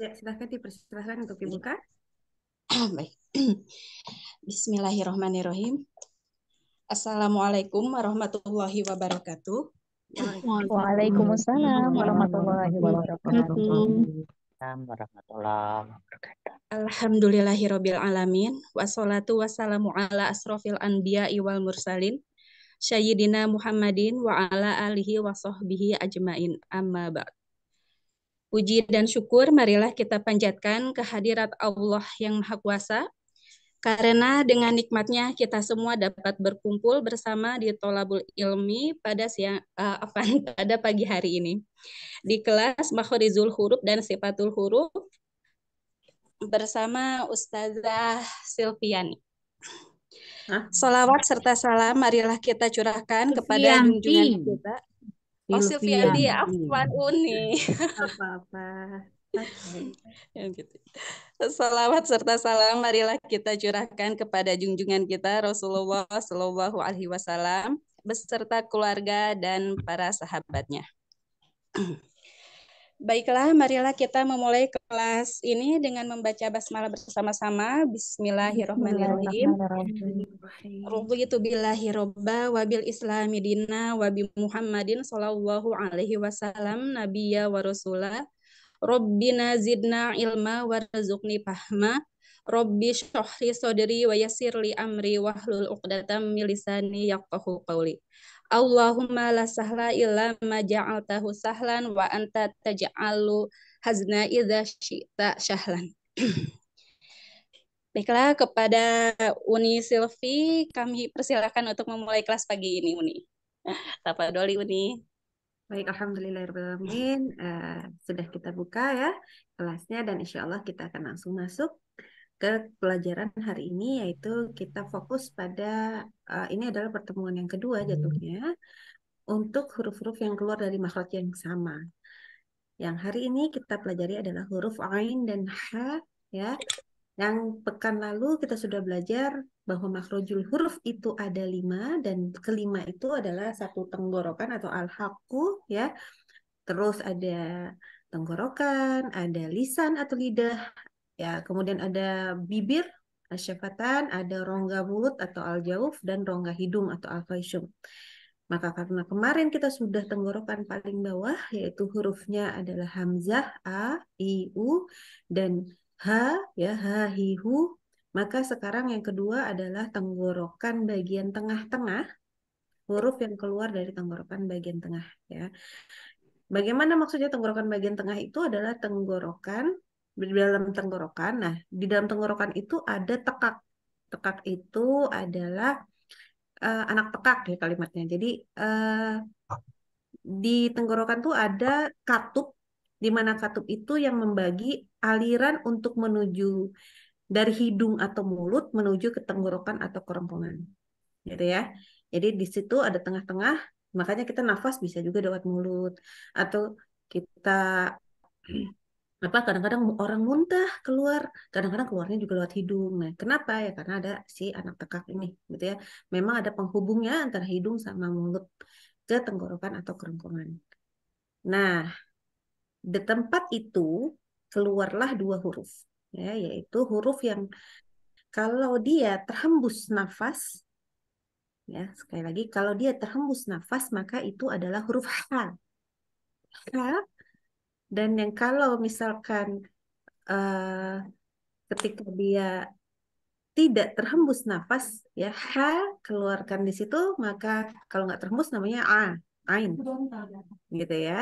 Ya, silahkan dipersilahkan untuk dibuka. Baik. Bismillahirrahmanirrahim. Assalamualaikum warahmatullahi wabarakatuh. Waalaikumsalam warahmatullahi wabarakatuh. warahmatullahi wabarakatuh. alamin wassalatu wassalamu ala asrofil anbiya'i wal mursalin Sayyidina Muhammadin wa ala alihi wa sahbihi ajmain amma ba'd. Puji dan syukur marilah kita panjatkan kehadirat Allah yang Maha Kuasa, karena dengan nikmatnya kita semua dapat berkumpul bersama di Tolabul Ilmi pada siang uh, eh, apa, pada pagi hari ini. Di kelas Makhorizul Huruf dan Sifatul Huruf bersama Ustazah Silviani. Salawat serta salam marilah kita curahkan kepada junjungan kita. Oh Silviandi, afwan Uni. Apa-apa. Ya, gitu. Salawat serta salam marilah kita curahkan kepada junjungan kita Rasulullah Shallallahu Alaihi Wasallam beserta keluarga dan para sahabatnya. Baiklah, marilah kita memulai kelas ini dengan membaca basmalah bersama-sama. Bismillahirrahmanirrahim. Raditu billahi robba wabil islami wabi Muhammadin sallallahu alaihi wasallam nabiyya wa rasula. Rabbina zidna ilma warzuqni fahma. Rabbi syohri sodri wa yasirli amri wahlul uqdatam milisani yaqahu qawli. Allahumma la sahla illa ma ja'altahu sahlan wa anta taj'alu hazna idza syi'ta sahlan. Baiklah, kepada Uni Silvi, kami persilakan untuk memulai kelas pagi ini, Uni. Tapa doli, Uni. Baik, Alhamdulillahirrahmanirrahim. Uh, eh, sudah kita buka ya kelasnya dan insya Allah kita akan langsung masuk ke pelajaran hari ini yaitu kita fokus pada uh, ini adalah pertemuan yang kedua hmm. jatuhnya untuk huruf-huruf yang keluar dari makhraj yang sama. Yang hari ini kita pelajari adalah huruf ain dan ha ya. Yang pekan lalu kita sudah belajar bahwa makrojul huruf itu ada lima dan kelima itu adalah satu tenggorokan atau al ya. Terus ada tenggorokan, ada lisan atau lidah, Ya, kemudian ada bibir, asyafatan, ada rongga mulut atau aljauf dan rongga hidung atau alfaisum. Maka karena kemarin kita sudah tenggorokan paling bawah yaitu hurufnya adalah hamzah a, i, u dan h ya h, hi, hu. Maka sekarang yang kedua adalah tenggorokan bagian tengah-tengah huruf yang keluar dari tenggorokan bagian tengah ya. Bagaimana maksudnya tenggorokan bagian tengah itu adalah tenggorokan di dalam tenggorokan. Nah, di dalam tenggorokan itu ada tekak. Tekak itu adalah uh, anak tekak ya kalimatnya. Jadi uh, di tenggorokan tuh ada katup, di mana katup itu yang membagi aliran untuk menuju dari hidung atau mulut menuju ke tenggorokan atau kerongkongan. Gitu ya. Jadi di situ ada tengah-tengah, makanya kita nafas bisa juga lewat mulut atau kita apa kadang-kadang orang muntah keluar kadang-kadang keluarnya juga lewat hidung nah kenapa ya karena ada si anak tekak ini gitu ya memang ada penghubungnya antara hidung sama mulut ke tenggorokan atau kerongkongan nah di tempat itu keluarlah dua huruf ya yaitu huruf yang kalau dia terhembus nafas ya sekali lagi kalau dia terhembus nafas maka itu adalah huruf h h dan yang kalau misalkan uh, ketika dia tidak terhembus nafas ya ha keluarkan di situ maka kalau nggak terhembus namanya a ain gitu ya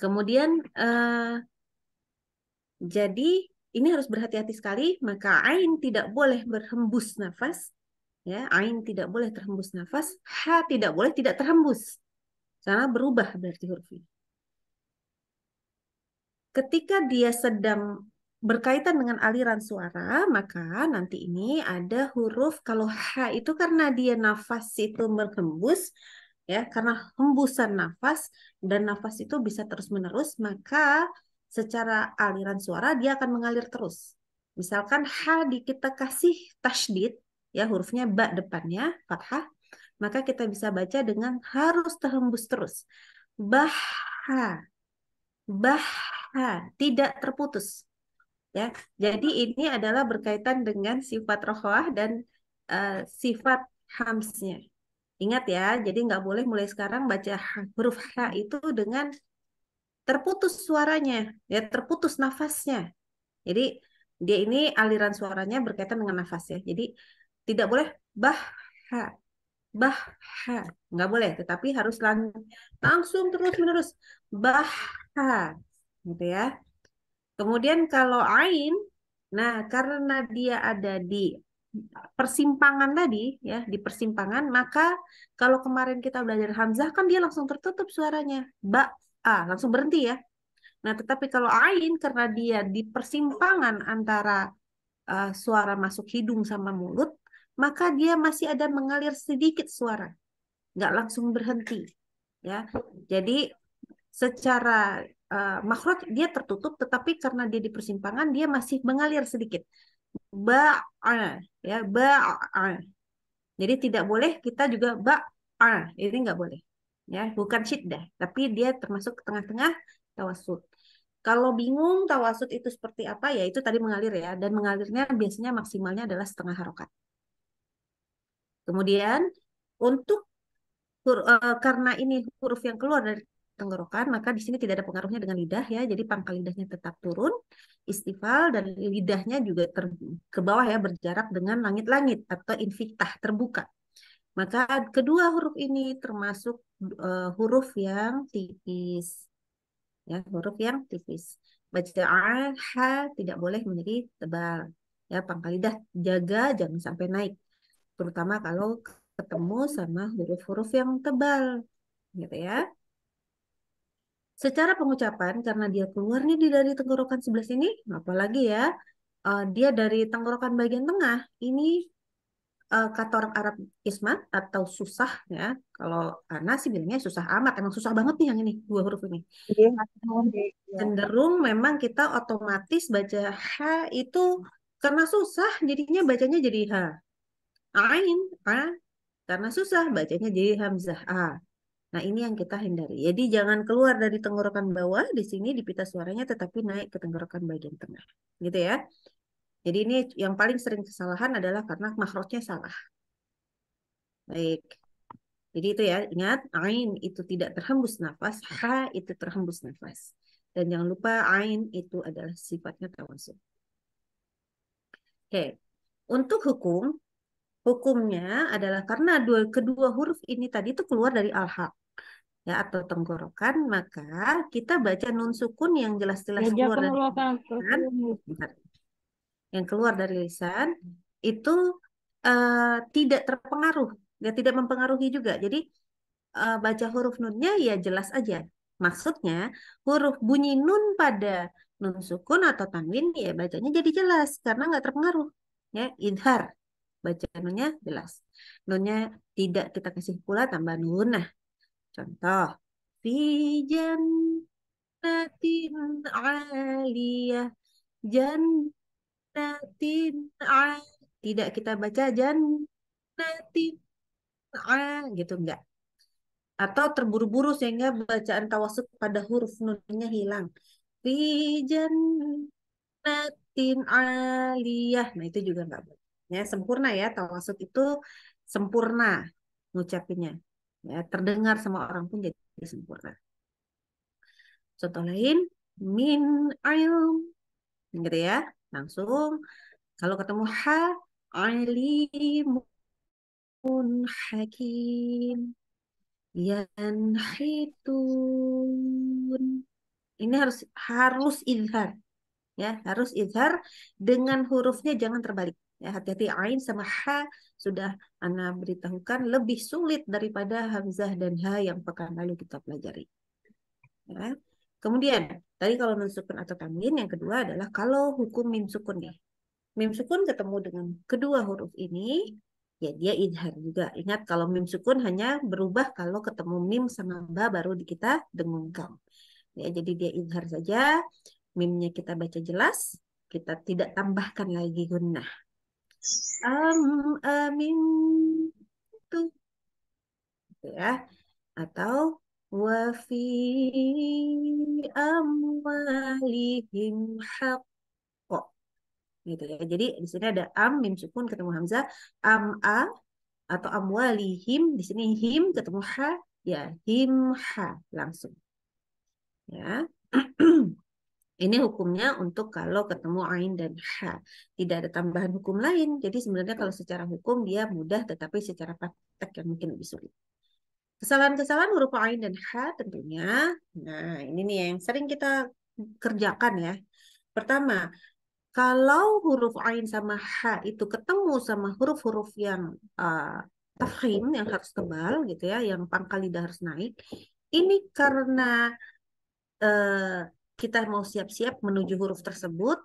kemudian uh, jadi ini harus berhati-hati sekali maka ain tidak boleh berhembus nafas ya ain tidak boleh terhembus nafas ha tidak boleh tidak terhembus karena berubah berarti hurufnya ketika dia sedang berkaitan dengan aliran suara, maka nanti ini ada huruf kalau H itu karena dia nafas itu berhembus, ya karena hembusan nafas dan nafas itu bisa terus-menerus, maka secara aliran suara dia akan mengalir terus. Misalkan H di kita kasih tasdid, ya hurufnya ba depannya, fathah, maka kita bisa baca dengan harus terhembus terus. bah baha tidak terputus ya jadi ini adalah berkaitan dengan sifat rohwah dan uh, sifat hamsnya ingat ya jadi nggak boleh mulai sekarang baca huruf h itu dengan terputus suaranya ya terputus nafasnya jadi dia ini aliran suaranya berkaitan dengan nafas ya jadi tidak boleh bah ha nggak boleh tetapi harus lang langsung terus menerus bahas gitu ya. Kemudian kalau ain, nah karena dia ada di persimpangan tadi ya di persimpangan maka kalau kemarin kita belajar hamzah kan dia langsung tertutup suaranya ba a langsung berhenti ya nah tetapi kalau ain karena dia di persimpangan antara uh, suara masuk hidung sama mulut maka dia masih ada mengalir sedikit suara nggak langsung berhenti ya jadi secara uh, makhluk dia tertutup tetapi karena dia di persimpangan dia masih mengalir sedikit ba ya ba jadi tidak boleh kita juga ba ini nggak boleh ya bukan syiddah tapi dia termasuk tengah-tengah tawasud kalau bingung tawasud itu seperti apa ya itu tadi mengalir ya dan mengalirnya biasanya maksimalnya adalah setengah harokat kemudian untuk uh, karena ini huruf yang keluar dari tenggorokan, maka di sini tidak ada pengaruhnya dengan lidah ya. Jadi pangkal lidahnya tetap turun, istival dan lidahnya juga ter, ke bawah ya berjarak dengan langit-langit atau invitah terbuka. Maka kedua huruf ini termasuk uh, huruf yang tipis. Ya, huruf yang tipis. Bacaan ha tidak boleh menjadi tebal. Ya, pangkal lidah jaga jangan sampai naik. Terutama kalau ketemu sama huruf-huruf yang tebal gitu ya. Secara pengucapan, karena dia keluar nih dari tenggorokan sebelah sini, apalagi ya, uh, dia dari tenggorokan bagian tengah, ini uh, kata orang Arab ismat atau susah ya. Kalau Ana sih bilangnya susah amat, emang susah banget nih yang ini, dua huruf ini. Iya, gitu. Cenderung memang kita otomatis baca H itu karena susah jadinya bacanya jadi H. Ain, A. Karena susah bacanya jadi Hamzah A. Nah, ini yang kita hindari. Jadi jangan keluar dari tenggorokan bawah di sini di pita suaranya tetapi naik ke tenggorokan bagian tengah. Gitu ya. Jadi ini yang paling sering kesalahan adalah karena makrotnya salah. Baik. Jadi itu ya, ingat ain itu tidak terhembus nafas, ha itu terhembus nafas. Dan jangan lupa ain itu adalah sifatnya tawasul. Oke. Untuk hukum Hukumnya adalah karena dua, kedua huruf ini tadi itu keluar dari al-haq ya atau tenggorokan maka kita baca nun sukun yang jelas-jelas ya, keluar dari lisan yang keluar dari lisan itu uh, tidak terpengaruh ya tidak mempengaruhi juga jadi uh, baca huruf nunnya ya jelas aja maksudnya huruf bunyi nun pada nun sukun atau tanwin ya bacanya jadi jelas karena nggak terpengaruh ya idhar baca nunnya jelas. Nunnya tidak kita kasih pula tambah nun. Nah, contoh. Fi jannatin aliyah. Jannatin aliyah. Tidak kita baca jannatin aliyah. Gitu enggak. Atau terburu-buru sehingga bacaan tawasuk pada huruf nunnya hilang. Fi jannatin aliyah. Nah itu juga enggak boleh ya sempurna ya tawasut itu sempurna ngucapinnya ya terdengar sama orang pun jadi sempurna contoh lain min ayum gitu ya langsung kalau ketemu ha alimun hakim hitun ini harus harus izhar ya harus izhar dengan hurufnya jangan terbalik ya hati-hati ain sama ha sudah ana beritahukan lebih sulit daripada hamzah dan ha yang pekan lalu kita pelajari ya kemudian tadi kalau mim sukun atau tanwin yang kedua adalah kalau hukum mim sukun nih ya. mim sukun ketemu dengan kedua huruf ini ya dia idhar juga ingat kalau mim sukun hanya berubah kalau ketemu mim sama ba baru kita dengungkan ya jadi dia idhar saja mimnya kita baca jelas kita tidak tambahkan lagi gunnah am amin tu gitu ya atau wa fi amwalihim kok gitu ya. Jadi di sini ada am mim sukun ketemu hamzah, am a atau amwalihim di sini him ketemu ha ya him ha langsung. Ya. Ini hukumnya untuk kalau ketemu ain dan ha. Tidak ada tambahan hukum lain. Jadi sebenarnya kalau secara hukum dia mudah tetapi secara praktek yang mungkin lebih sulit. Kesalahan-kesalahan huruf ain dan ha tentunya. Nah, ini nih yang sering kita kerjakan ya. Pertama, kalau huruf ain sama ha itu ketemu sama huruf-huruf yang uh, eh, tafhim yang harus tebal gitu ya, yang pangkal lidah harus naik. Ini karena eh, kita mau siap-siap menuju huruf tersebut,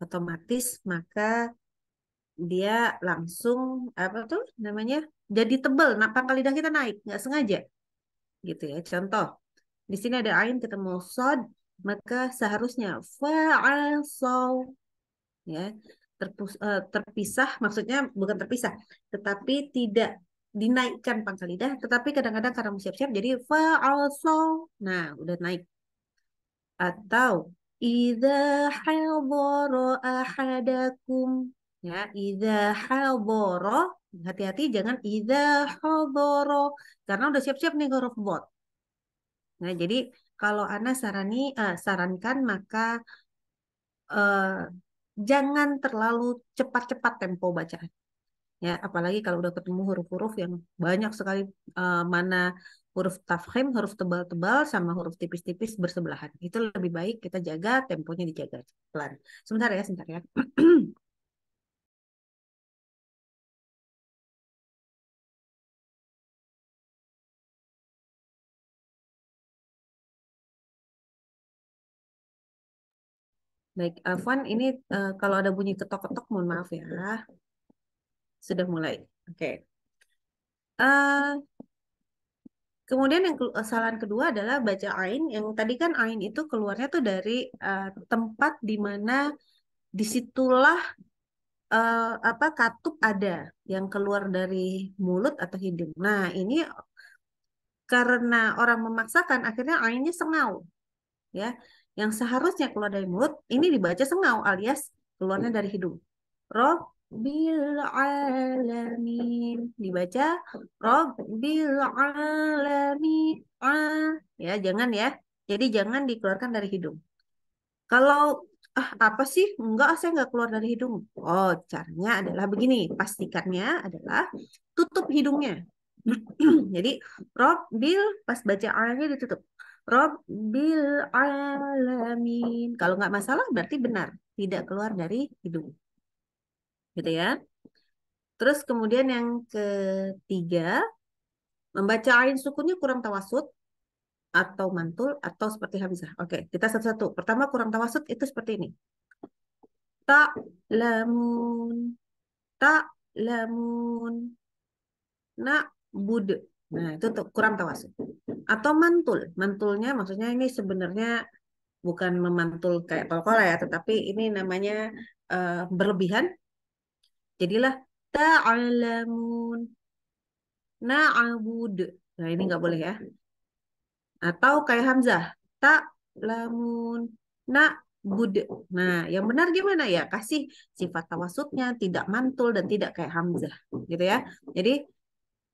otomatis maka dia langsung apa tuh namanya jadi tebel, nah, pangkal lidah kita naik nggak sengaja, gitu ya. Contoh, di sini ada ain ketemu sod, maka seharusnya fa'asau, ya terpus, eh, terpisah, maksudnya bukan terpisah, tetapi tidak dinaikkan pangkal lidah, tetapi kadang-kadang karena mau siap-siap jadi fa'asau, nah udah naik atau idza hadara ahadakum ya idza hadara hati-hati jangan idza hadara karena udah siap-siap nih huruf bot. Nah, jadi kalau Ana sarani uh, sarankan maka uh, jangan terlalu cepat-cepat tempo bacaan ya apalagi kalau udah ketemu huruf-huruf yang banyak sekali uh, mana huruf tafkhim, huruf tebal-tebal sama huruf tipis-tipis bersebelahan. Itu lebih baik kita jaga, temponya dijaga pelan. Sebentar ya, sebentar ya. Baik, Afwan, ini uh, kalau ada bunyi ketok-ketok, mohon maaf ya. Sudah mulai. Oke. Okay. Uh, eh, Kemudian yang kesalahan kedua adalah baca ain yang tadi kan ain itu keluarnya tuh dari uh, tempat di mana disitulah uh, apa katup ada yang keluar dari mulut atau hidung. Nah ini karena orang memaksakan akhirnya ainnya sengau ya yang seharusnya keluar dari mulut ini dibaca sengau alias keluarnya dari hidung. Roh Bil alamin. Dibaca Rob bil alamin. Ah. Ya, jangan ya. Jadi jangan dikeluarkan dari hidung. Kalau ah apa sih? Enggak, saya enggak keluar dari hidung. Oh, caranya adalah begini. Pastikannya adalah tutup hidungnya. Jadi Rob bil pas baca alnya ditutup. bil alamin. Kalau enggak masalah berarti benar, tidak keluar dari hidung gitu ya. Terus kemudian yang ketiga, membaca ain sukunnya kurang tawasud atau mantul atau seperti Hamzah. Oke, kita satu-satu. Pertama kurang tawasud itu seperti ini. Tak lamun, tak lamun, nak bud. Nah, itu tuh, kurang tawasud. Atau mantul. Mantulnya maksudnya ini sebenarnya bukan memantul kayak kol-kol ya, tetapi ini namanya uh, berlebihan Jadilah ta'alamun na'abud. Nah, ini nggak boleh ya. Atau kayak Hamzah, ta'lamun na'bud. Nah, yang benar gimana ya? Kasih sifat tawasutnya tidak mantul dan tidak kayak Hamzah, gitu ya. Jadi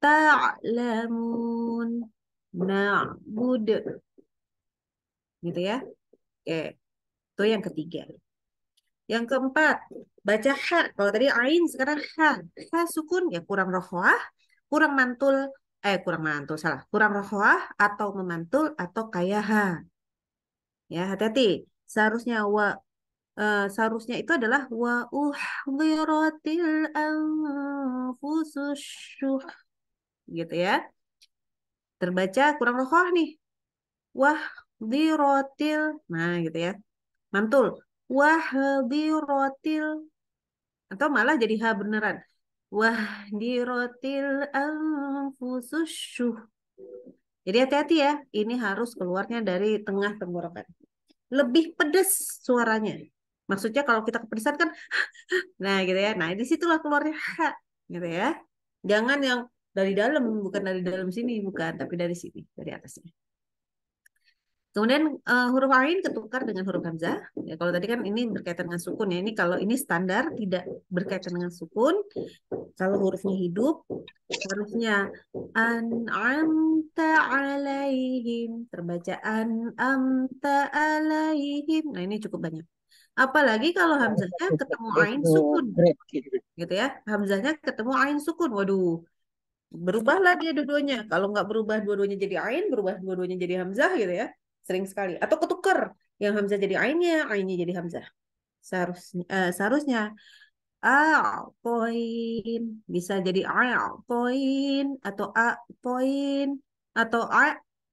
ta'lamun na'bud. Gitu ya. Oke. Itu yang ketiga. Yang keempat, baca ha kalau tadi ain sekarang ha ha sukun ya kurang rohwah kurang mantul eh kurang mantul salah kurang rohwah atau memantul atau kayak ha ya hati-hati seharusnya wa Uh, seharusnya itu adalah wa uhdhiratil anfususyuh gitu ya terbaca kurang rohwah nih wah dirotil nah gitu ya mantul wah dirotil atau malah jadi ha beneran wah dirotil susu jadi hati-hati ya ini harus keluarnya dari tengah tenggorokan lebih pedes suaranya maksudnya kalau kita kepedesan kan nah gitu ya nah disitulah keluarnya ha gitu ya jangan yang dari dalam bukan dari dalam sini bukan tapi dari sini dari atasnya Kemudian uh, huruf ain ketukar dengan huruf hamzah. Ya, kalau tadi kan ini berkaitan dengan sukun ya. Ini kalau ini standar tidak berkaitan dengan sukun. Kalau hurufnya hidup harusnya an amta alaihim terbaca an alaihim. Nah ini cukup banyak. Apalagi kalau hamzahnya ketemu ain sukun. Gitu ya. Hamzahnya ketemu ain sukun. Waduh, berubahlah dia dua-duanya. Kalau nggak berubah dua-duanya jadi ain, berubah dua-duanya jadi hamzah gitu ya sering sekali atau ketuker yang Hamzah jadi ainnya ainnya jadi Hamzah seharusnya uh, seharusnya a poin bisa jadi a poin atau a poin atau a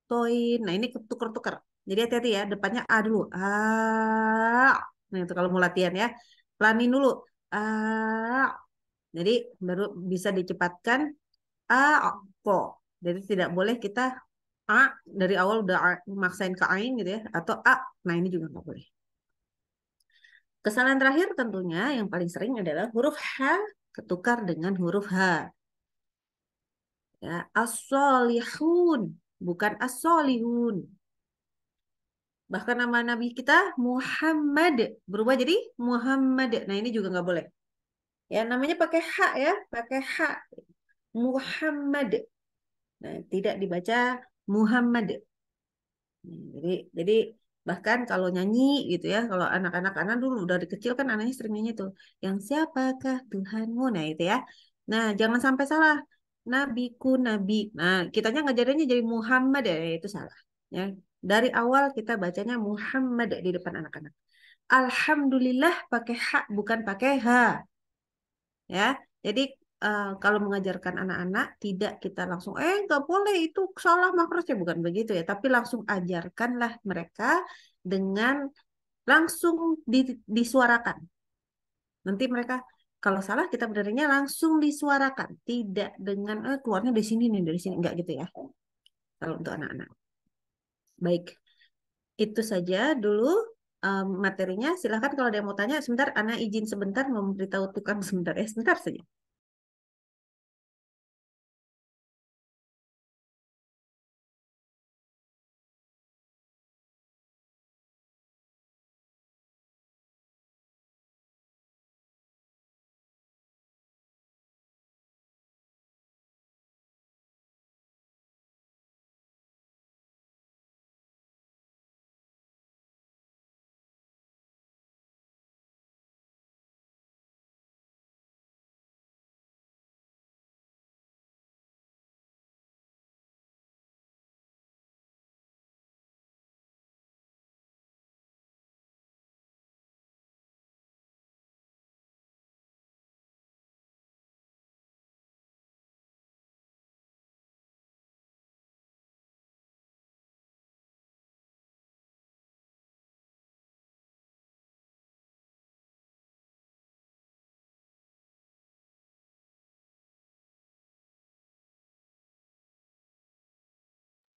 poin nah ini ketuker-tuker jadi hati-hati ya depannya a dulu a nah itu kalau mau latihan ya pelanin dulu a jadi baru bisa dicepatkan a po jadi tidak boleh kita A dari awal udah A, maksain ke Ain gitu ya atau A nah ini juga nggak boleh kesalahan terakhir tentunya yang paling sering adalah huruf H ketukar dengan huruf H ya asolihun bukan asolihun bahkan nama nabi kita Muhammad berubah jadi Muhammad nah ini juga nggak boleh ya namanya pakai H ya pakai H Muhammad nah tidak dibaca Muhammad. Nah, jadi jadi bahkan kalau nyanyi gitu ya kalau anak-anak anak dulu dari kecil kan anaknya sering nyanyi tuh yang siapakah Tuhanmu nah itu ya nah jangan sampai salah nabiku nabi nah kitanya ngajarinnya jadi Muhammad ya itu salah ya dari awal kita bacanya Muhammad di depan anak-anak alhamdulillah pakai hak bukan pakai ha ya jadi Eh, kalau mengajarkan anak-anak tidak kita langsung eh nggak boleh itu salah makrosnya bukan begitu ya tapi langsung ajarkanlah mereka dengan langsung di, disuarakan nanti mereka kalau salah kita benernya langsung disuarakan tidak dengan eh, keluarnya di sini nih dari sini enggak gitu ya kalau untuk anak-anak baik itu saja dulu um, materinya silahkan kalau ada yang mau tanya sebentar anak izin sebentar memberitahu tukang sebentar ya eh, sebentar saja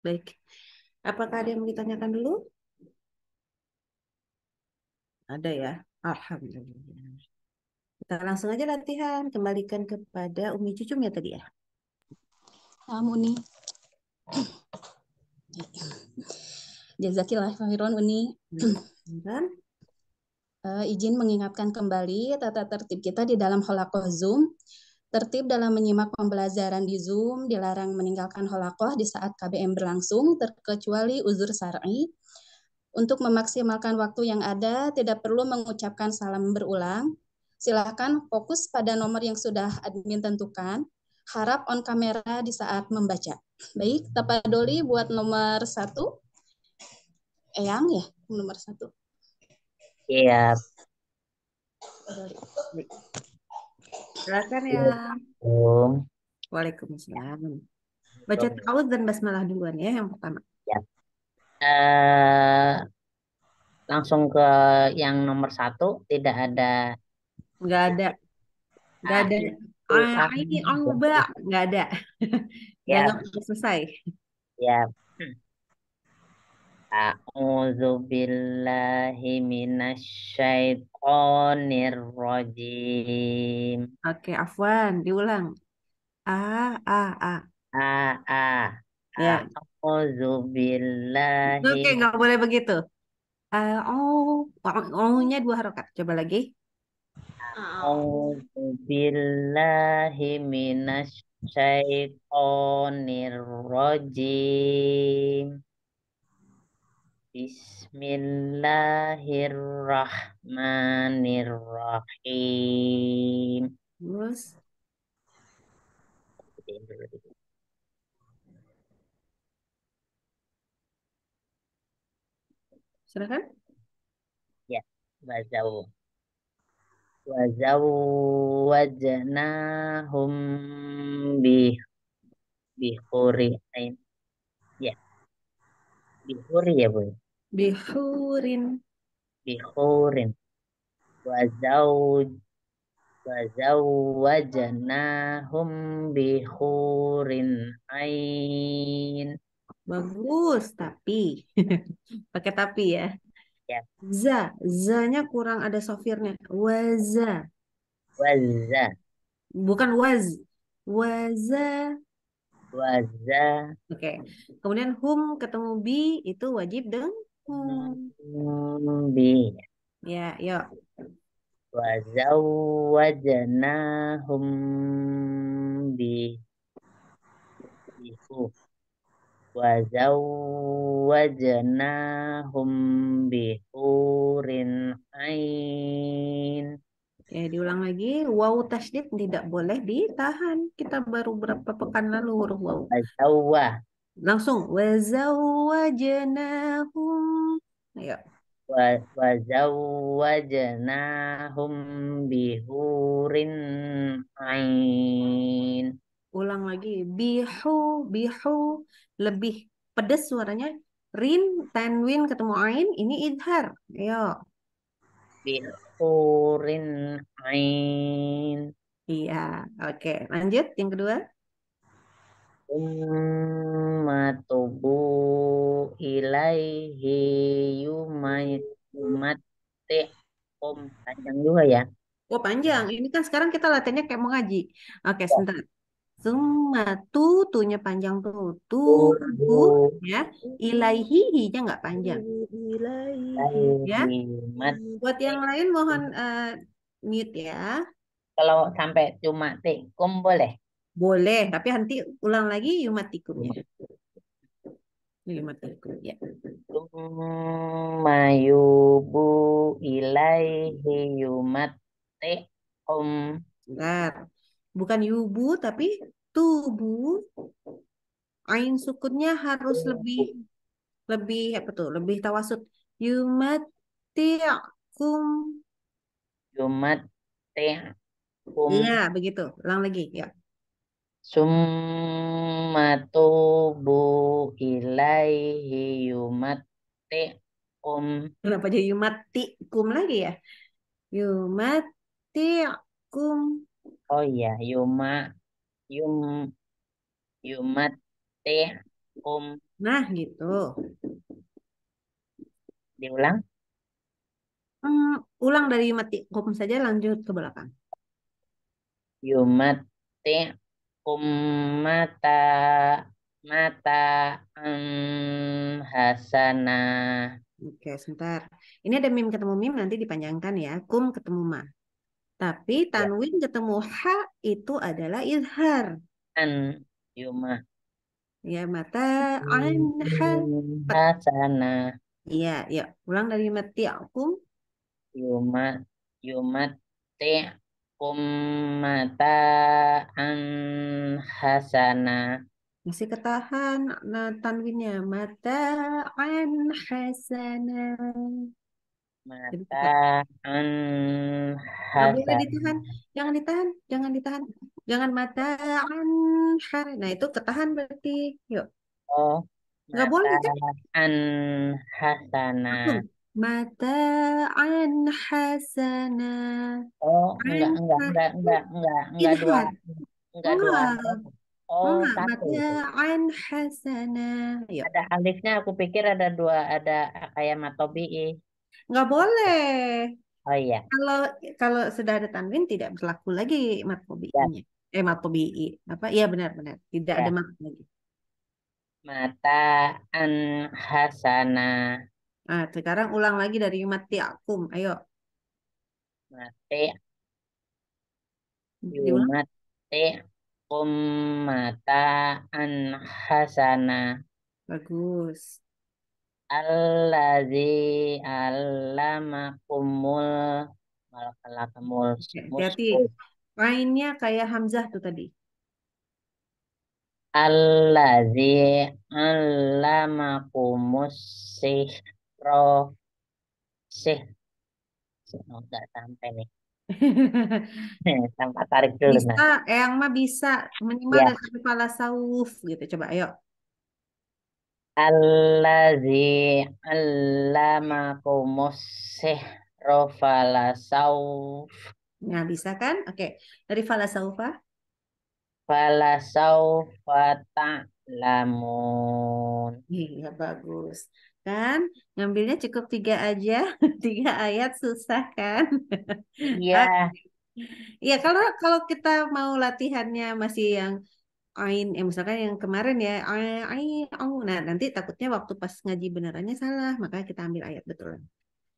Baik. Apakah ada yang mau ditanyakan dulu? Ada ya. Alhamdulillah. Kita langsung aja latihan. Kembalikan kepada Umi Cucum ya tadi ya. Salam ah, Uni. Jazakillah khairan Uni. Dan uh, eh, izin mengingatkan kembali tata tertib kita di dalam holakoh Zoom Tertib dalam menyimak pembelajaran di Zoom dilarang meninggalkan holakoh di saat KBM berlangsung, terkecuali uzur syar'i. Untuk memaksimalkan waktu yang ada, tidak perlu mengucapkan salam berulang. Silakan fokus pada nomor yang sudah admin tentukan. Harap on kamera di saat membaca. Baik, Tapadoli buat nomor satu. Eyang ya, nomor satu. Iya. Yep. Silakan ya. Assalamualaikum. Waalaikumsalam. Baca ta'awud dan basmalah duluan ya yang pertama. Ya. Uh, langsung ke yang nomor satu tidak ada Enggak ada Enggak ada ah, ini ongba nggak ada ah, oh, ya. Yep. selesai ya أعوذ بالله من الشيطان Oke, okay, afwan, diulang. A, A, A. A, A. Ya. A'udzu billahi. Oke, okay, nggak boleh begitu. oh, oh nya dua harokat. Coba lagi. A'udzu billahi minasy rajim. Bismillahirrahmanirrahim. Terus? Silakan. Ya, wazau. Wazawajnahum bi bihuri. Ya. Bihuri ya, Bu bihurin bihurin wazauj wajanahum bihurin ain bagus tapi pakai tapi ya ya za zanya kurang ada sofirnya waza waza bukan waz waza waza oke okay. kemudian hum ketemu bi itu wajib dong? bi hmm. ya yuk wa bi wa zawwajnahum bi hurin ain Ya, diulang lagi. Wow, tasdid tidak boleh ditahan. Kita baru berapa pekan lalu huruf wau. Wazawah langsung wazawajnahum ayo wazawajnahum bihurin ain ulang lagi bihu bihu lebih pedas suaranya rin tanwin ketemu ain ini idhar ayo bihurin ain iya oke lanjut yang kedua Ummatubu ilaihi om Panjang juga ya. Wah oh, panjang. Ini kan sekarang kita latihnya kayak mengaji. Oke, ya. sebentar. sumatu tuhnya panjang tuh. Tu, ya. Ilaihi, hinya nggak panjang. Ilaihi. Ya. Buat yang lain mohon uh, mute ya. Kalau sampai cuma tikum boleh? Boleh, tapi nanti ulang lagi yumatikumnya. Yumatikum, ya. Mayubu ilaihi yumatikum. Benar. Bukan yubu, tapi tubuh. Ain sukunnya harus lebih lebih apa tuh lebih tawasud yumatikum yumatikum Iya, begitu. Ulang lagi, ya. Summa tubu ilaihi yumatikum. Kenapa jadi yumatikum lagi ya? Yumatikum. Oh iya, yuma yum yumatikum. Nah, gitu. Diulang. Hmm, ulang dari yumatikum saja lanjut ke belakang. Yumatikum ummata mata um, hasanah. Oke, sebentar. Ini ada mim ketemu mim nanti dipanjangkan ya. Kum ketemu ma. Tapi ya. tanwin ya. ketemu ha itu adalah izhar. An yuma. Ya, mata an hasana. Iya, ya. Ulang dari mati akum. Ya, yuma yuma te lakum an hasana. Masih ketahan nah, tanwinnya. an hasana. an hasana. jangan ditahan. Jangan ditahan. Jangan ditahan. Jangan an hasana. Nah itu ketahan berarti. Yuk. Oh. Nggak boleh kan? Mata'an hasana. Mata'an hasana. Oh, enggak, enggak, enggak, enggak, enggak, enggak dua. Enggak dua. Oh, satu. Mata'an hasana. Yuk. Ada alifnya aku pikir ada dua, ada kayak matobi. Enggak boleh. Oh iya. Kalau kalau sudah ada tanwin tidak berlaku lagi matobi. Ya. Eh matobi Apa? Iya benar-benar. Tidak ya. ada mat lagi. an hasana. Nah, sekarang ulang lagi dari mati akum. Ayo. Mati. Mati akum mata an hasana. Bagus. Allazi allama malakalakumul. malakamul. Hati-hati. Mainnya kayak Hamzah tuh tadi. Allazi allama kumus pro sih oh, nggak sampai nih tanpa tarik dulu bisa nah. mah bisa minimal ya. dari kepala sauf gitu coba ayo Allazi allama kumussih rofalasauf. Nah, bisa kan? Oke. Okay. Dari falasaufa? Ah? Falasaufa ta'lamun. Iya, bagus kan ngambilnya cukup tiga aja tiga ayat susah kan iya yeah. Iya kalau kalau kita mau latihannya masih yang ain ya misalkan yang kemarin ya ain oh nah nanti takutnya waktu pas ngaji benerannya salah maka kita ambil ayat betul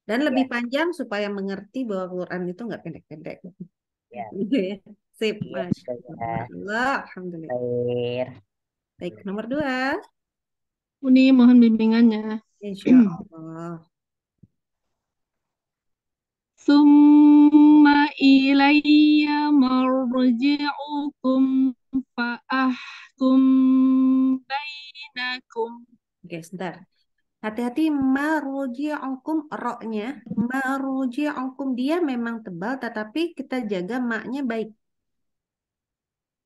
dan lebih yeah. panjang supaya mengerti bahwa Quran itu nggak pendek-pendek. Iya. Iya, ya. Yeah. Sip. Yeah, Allah, alhamdulillah. Baik. Baik, nomor dua. Uni mohon bimbingannya. Hmm. Oh. Summa ilayya marji'ukum fa'ahkum bainakum. Oke, sebentar. Hati-hati maruji'ukum roknya. Marji'ukum dia memang tebal tetapi kita jaga maknya baik.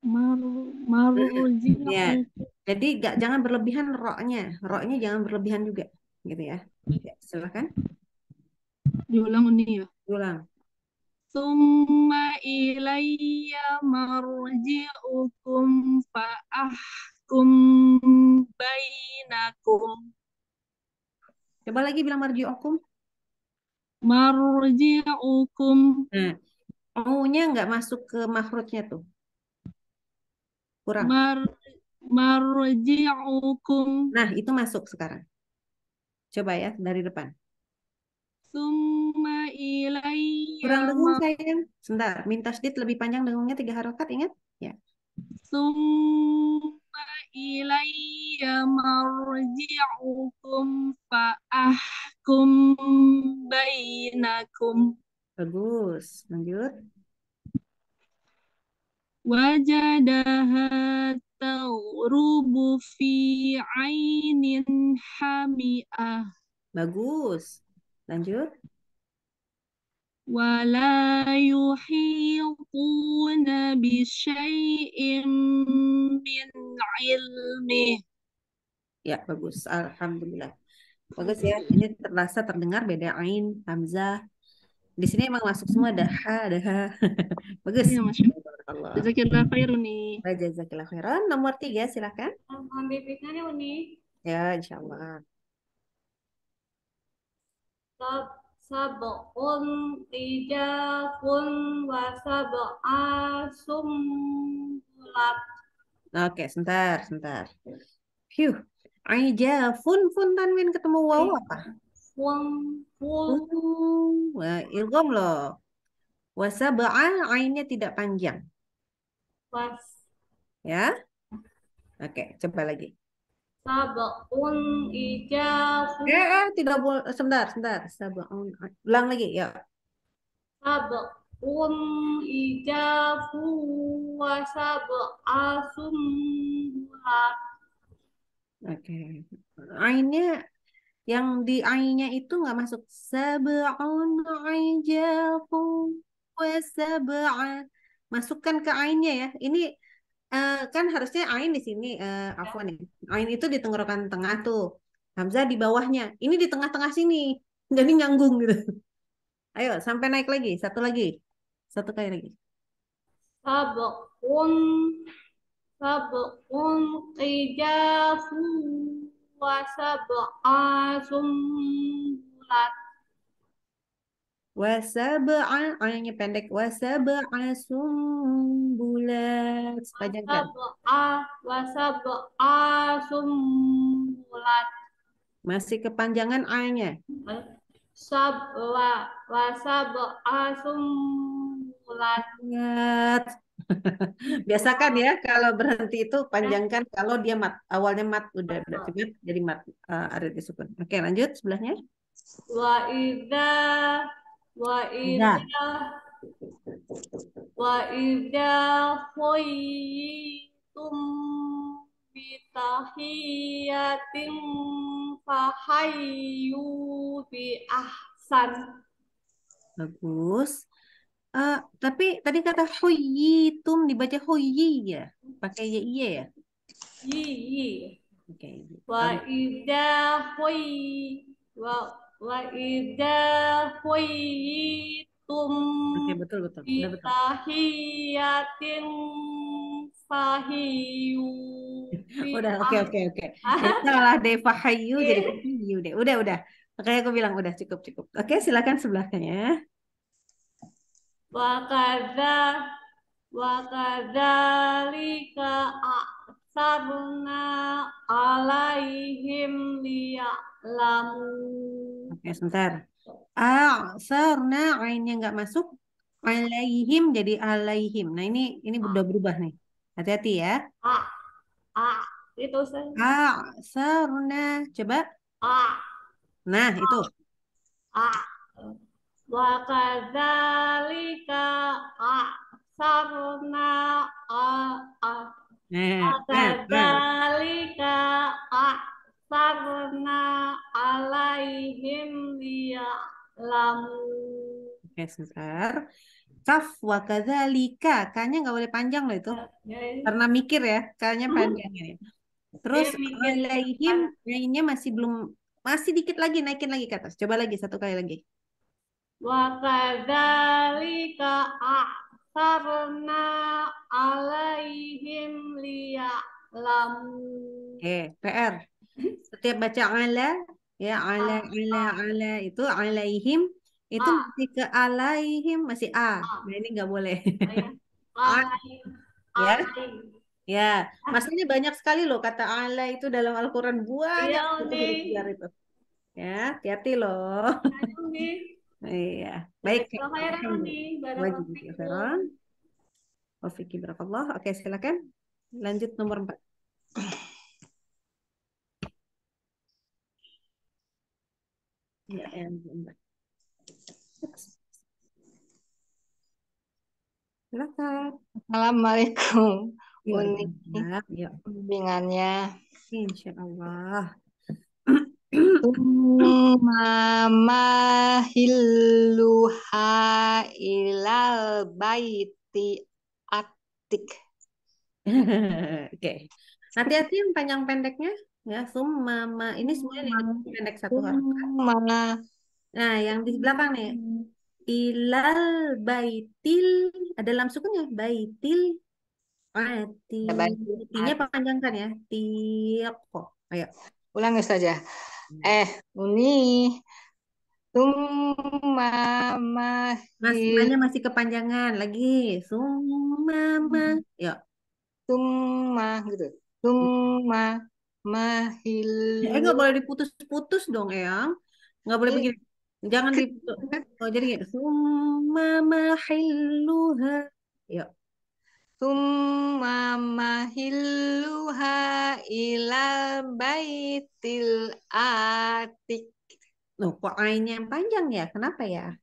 Maru maruji'ukum. Ya. Jadi gak, jangan berlebihan roknya. Roknya jangan berlebihan juga gitu ya. ya silakan. Diulang ini ya. Diulang. Summa ilayya marji'ukum fa'ahkum bainakum. Coba lagi bilang marji'ukum. Marji'ukum. Nah, O-nya nggak masuk ke makhrajnya tuh. Kurang. Mar marji'ukum. Nah, itu masuk sekarang. Coba ya dari depan. Summa ilayya. Kurang dengung sayang. Sebentar, minta sedikit lebih panjang dengungnya tiga harokat ingat? Ya. Summa ya marji'ukum fa'ahkum bainakum. Bagus, lanjut wajadaha taurubu fi ainin hami'ah. Bagus. Lanjut. Wala yuhiquna bisyai'im min ilmih. Ya, bagus. Alhamdulillah. Bagus ya. Ini terasa terdengar beda ain, hamzah. Di sini emang masuk semua ada ha, ada ha. bagus. Ya, masuk. Allah. Jazakillah khairan nih. jazakallah khairan. Nomor tiga silahkan. Ambil fitnahnya Uni. Ya, insya Allah. Sab sabun tijakun wa sab'a sumbulab. Oke, sebentar, sebentar. Phew. aja fun fun tanwin ketemu waw apa? Fun fun. Wah, ilgom loh. Wasaba'a ainnya tidak panjang. Plus. Ya. Oke, coba lagi. sabun ijazah. Eh, eh, tidak boleh. Sebentar, sebentar. sabun, Ulang lagi, ya. sabun ijafu wa sab'asum Oke. Okay. Ainnya yang di ainnya itu nggak masuk sab'un ijafu wa sab'a masukkan ke ainnya ya. Ini uh, kan harusnya ain di sini uh, afwan ya. Ain itu di tenggorokan tengah tuh. Hamzah di bawahnya. Ini di tengah-tengah sini. Jadi nyanggung gitu. Ayo sampai naik lagi, satu lagi. Satu kali lagi. Sabqun sabqun qijasun wa sab'a wasab'a ayahnya oh, pendek wasab'a sumbulat panjangkan wasab'a sumbulat masih kepanjangan ayahnya? sab wa sumbulat biasakan ya kalau berhenti itu panjangkan kalau dia mat awalnya mat udah berarti mat jadi mat uh, eh, arit sukun. oke lanjut sebelahnya wa idza wa idza wa idza khayyitum bi tahiyatin fa hayyu bi ahsan bagus uh, tapi tadi kata tum dibaca khayyi ya pakai ye ya yi iya yi ya? iya, iya. oke okay. wa wa wa idah huyitum okay, betul betul tahiyatin fahiyu udah oke oke oke ah. salah deh fahiyu jadi fahiyu deh udah udah makanya aku bilang udah cukup cukup oke okay, silakan sebelahnya wa kada wa lika a'sarna alaihim liya'lamun Oke, sebentar. A'sarna ah, ainnya nggak masuk. Alaihim jadi alaihim. Nah, ini ini ah. udah berubah nih. Hati-hati ya. A. Ah, a itu saya. A'sarna. Coba. A. Nah, itu. A. Wa kadzalika a'sarna a. Nah, nah, nah, kadzalika a sarna alaihim liya'lamu. Oke, sebentar. Kaf wa kadzalika. Kayaknya nggak boleh panjang loh itu. Okay. Ya, ya, ya. Karena mikir ya, kayaknya mm-hmm. panjang ini. Terus alaihim ini masih belum masih dikit lagi naikin lagi ke atas. Coba lagi satu kali lagi. Wa kadzalika a'sarna alaihim liya'lamu. Oke, PR. Setiap baca ala ya ah, ala ah. ala ala itu alaihim itu ah. masih ke alaihim masih a. Ah. Nah ini nggak boleh. Oh, iya. ya. Ya, maksudnya banyak sekali loh kata ala itu dalam Al-Qur'an banyak iya, itu. Ya, hati-hati loh. Iya. Baik. Wajib ya, Oke, silakan. Lanjut nomor 4. Iya. Assalamualaikum. Ya, Unik ya. bimbingannya. Insya Allah. Mama hilluha ilal baiti atik. Oke. Okay. Hati-hati yang panjang pendeknya ya summa ini semuanya di pendek satu huruf mana nah yang di belakang nih hmm. ilal baitil ada lam sukunnya baitil ati ah, ya, apa panjangkan ya tiap kok ayo ulang saja hmm. eh uni Summa masih mana masih kepanjangan lagi. Summa ya hmm. Yuk. Summa gitu. Summa Mahil. Eh nggak boleh diputus-putus dong, Eyang. Nggak boleh begini. Jangan diputus. Oh, jadi gini. Summa mahilluha. yuk Summa mahilluha ilal baitil atik. Loh, kok lainnya yang panjang ya? Kenapa ya?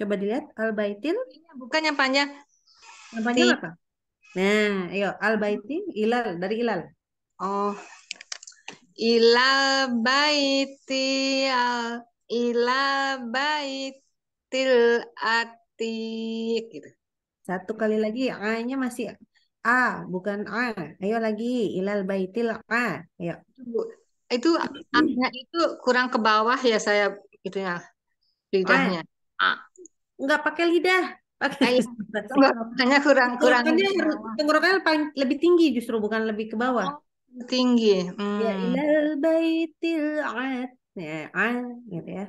Coba dilihat al baitil. Bukan yang panjang. Yang panjang apa? Nah, ayo al baitil ilal dari ilal. Oh. Ila baiti al ila baitil atik gitu. Satu kali lagi A-nya masih A, bukan A. Ayo lagi ilal baitil A. Ayo. Itu A-nya itu kurang ke bawah ya saya itunya lidahnya. A. A. Enggak pakai lidah pakai hanya kurang kurang tenggorokannya lebih tinggi justru bukan lebih ke bawah oh tinggi. Ya, hmm. Ya ilal baitil at ya a gitu ya.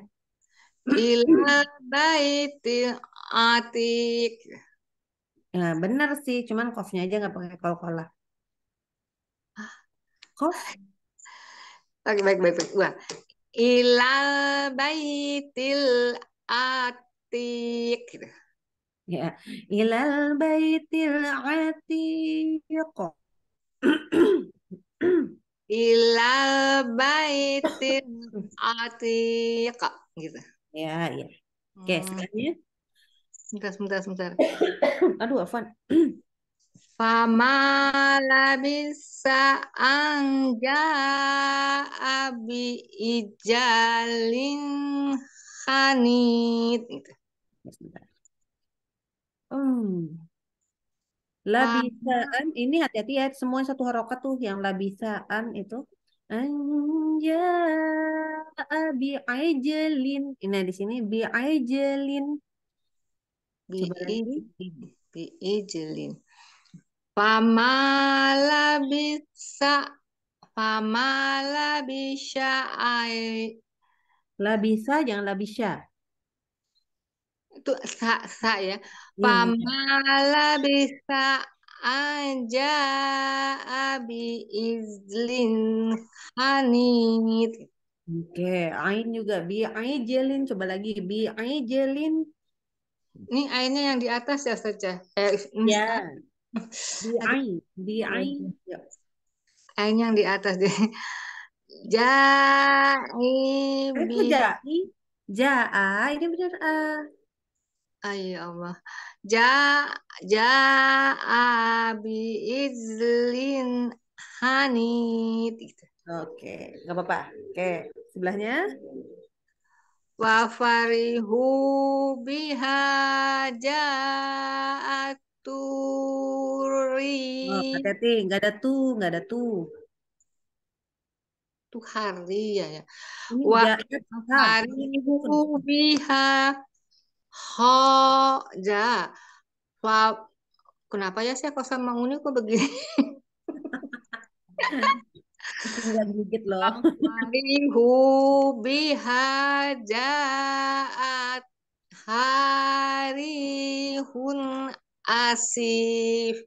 Ilal baitil atik. Nah, ya, benar sih, cuman kofnya aja nggak pakai kol-kolah. Kof? Oke, baik, baik, baik. Wah. Ilal baitil atik. Ya, ilal baitil atik ila baitin atiqa gitu. Ya, ya. Oke, okay, hmm. selanjutnya. Sebentar, sebentar, sebentar. Aduh, Afan. Fama bisa angja abi ijalin hanit. Gitu. Sebentar. Hmm. Labisaan ini hati-hati ya semua satu harokat tuh yang labisaan itu anja bi ajelin. ini di sini bi ajelin. Bi ajelin. fama bisa fama bisa ai. Labisa jangan labisa itu sa sa ya iya, iya. pamala bisa aja abi izlin anit oke okay. ain juga bi ain jelin coba lagi bi ain jelin ini ainnya yang di atas ya saja ya? eh, ya bi ain bi ain iya. ain yang di atas deh jai bi jai ja ini benar uh. Ayo ya Allah. Ja ja abi, izlin hanit gitu. Oke, nggak apa-apa. Oke, sebelahnya wa farihu biha ja'aturi. Oh, hati-hati, ada tuh, nggak ada tuh. Tuh hari ya ya. Wa farihu biha ja wab kenapa ya sih kosan menguni kok begini Enggak gigit loh. Bihu hari hun asif.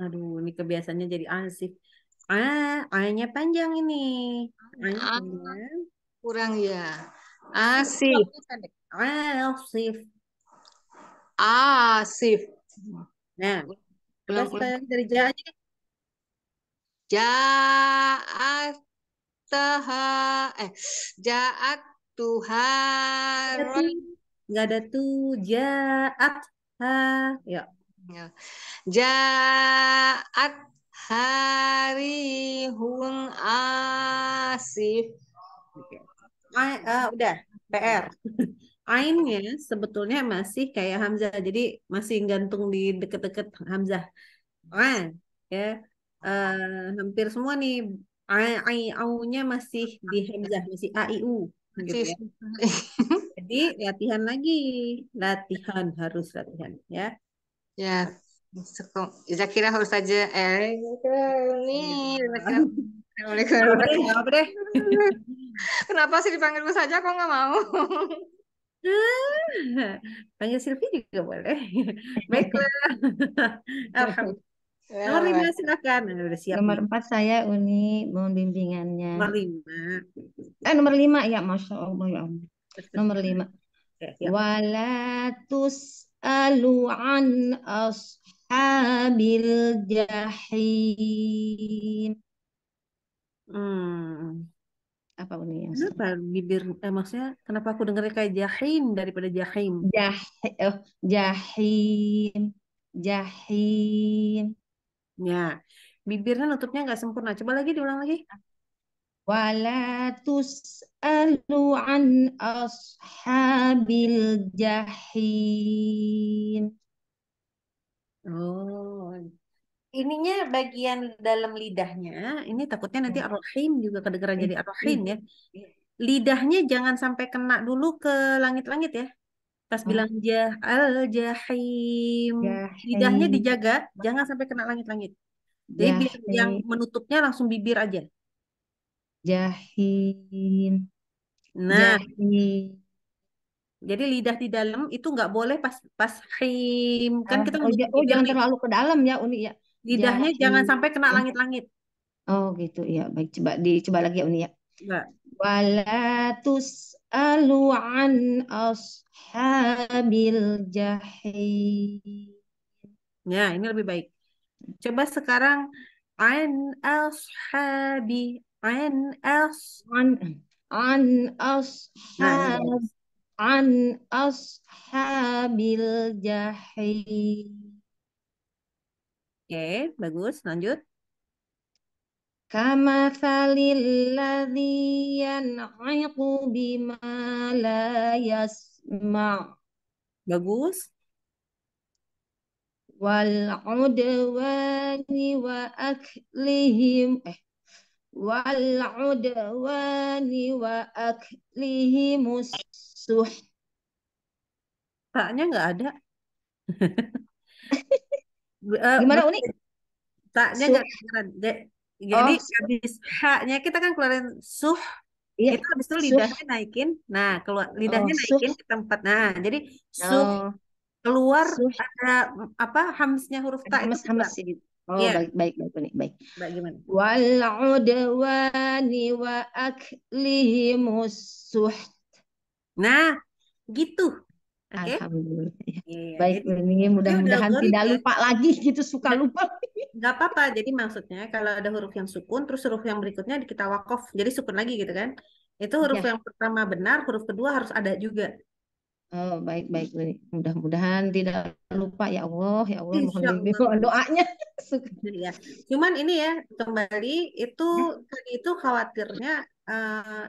Aduh, ini kebiasaannya jadi asif. Ah, ayahnya panjang ini. kurang ya. Asif. Asif, Asif, ah, nah ulang, ulang. dari ja aja Ja'at ja eh jahat tuharon nggak ada tuh jahat ha ya hari ya. harihun asif okay. Ah, uh, udah PR ainnya sebetulnya masih kayak Hamzah. Jadi masih gantung di deket-deket Hamzah. Ain ya. Uh, hampir semua nih ai aunya masih di Hamzah, masih a i u gitu ya. Jadi latihan lagi, latihan harus latihan ya. Ya. Zakira harus saja eh ini iya. Kenapa sih dipanggil saja? Kok nggak mau? Ah, panggil Silvi juga boleh. Baiklah. Alhamdulillah. Nomor lima silakan. Udah siap. Nomor empat saya Uni mohon bimbingannya. Nomor lima. Eh nomor lima ya masya Allah ya Allah. Nomor lima. Ya, Walatus alu an ashabil jahim. Hmm apa ini yang kenapa bibir eh, maksudnya kenapa aku dengar kayak jahin daripada jahim jah oh, jahin jahin ya bibirnya nutupnya nggak sempurna coba lagi diulang lagi wala tus'alu an ashabil jahin. oh ininya bagian dalam lidahnya ini takutnya nanti hmm. arrohim juga kedengeran hmm. jadi arrohim ya hmm. iya. lidahnya jangan sampai kena dulu ke langit-langit ya pas hmm. bilang jah al jahim lidahnya dijaga jangan sampai kena langit-langit jadi biar yang menutupnya langsung bibir aja jahim nah jahim. Jadi lidah di dalam itu nggak boleh pas pas him kan ah, kita oh, oh gitu jangan terlalu ke dalam ya Uni ya. Lidahnya Jari. Iya, jangan iya. sampai kena iya. langit-langit. Oh gitu ya. Baik coba dicoba lagi ya Uni ya. Enggak. Wala tus'alu an ashabil jahim. Ya, ini lebih baik. Coba sekarang an ashabi an as an an nah, ashab an ashabil jahim. Oke, bagus. Lanjut. kama ladzi yan'iqu bima la yasma' Bagus. Wal udwani wa aklihim eh wal udwani wa aklihim suh. Taknya nggak ada. Eh, gimana unik Taknya nggak kedengeran. Oh, jadi oh. habis haknya kita kan keluarin suh. Iya. Itu habis itu nah, oh, lidahnya suh. naikin. Nah, keluar lidahnya oh, naikin suh. ke tempat. Nah, jadi suh oh. keluar suh. ada mm, apa hamsnya huruf ta hamas, itu. Hamas, Oh, yeah. baik, baik, baik, baik, baik. Bagaimana? Wal udwani wa aklimus Nah, gitu. Okay? Alhamdulillah. Ya, Baik, ini mudah-mudahan tidak lupa lagi gitu suka lupa. Gak apa-apa. Jadi maksudnya kalau ada huruf yang sukun, terus huruf yang berikutnya kita wakof, jadi sukun lagi gitu kan? Itu huruf ya. yang pertama benar, huruf kedua harus ada juga. Oh baik baik, mudah-mudahan tidak lupa ya Allah ya Allah mohon Allah. doanya. ya. Cuman ini ya kembali itu hmm? tadi itu khawatirnya uh,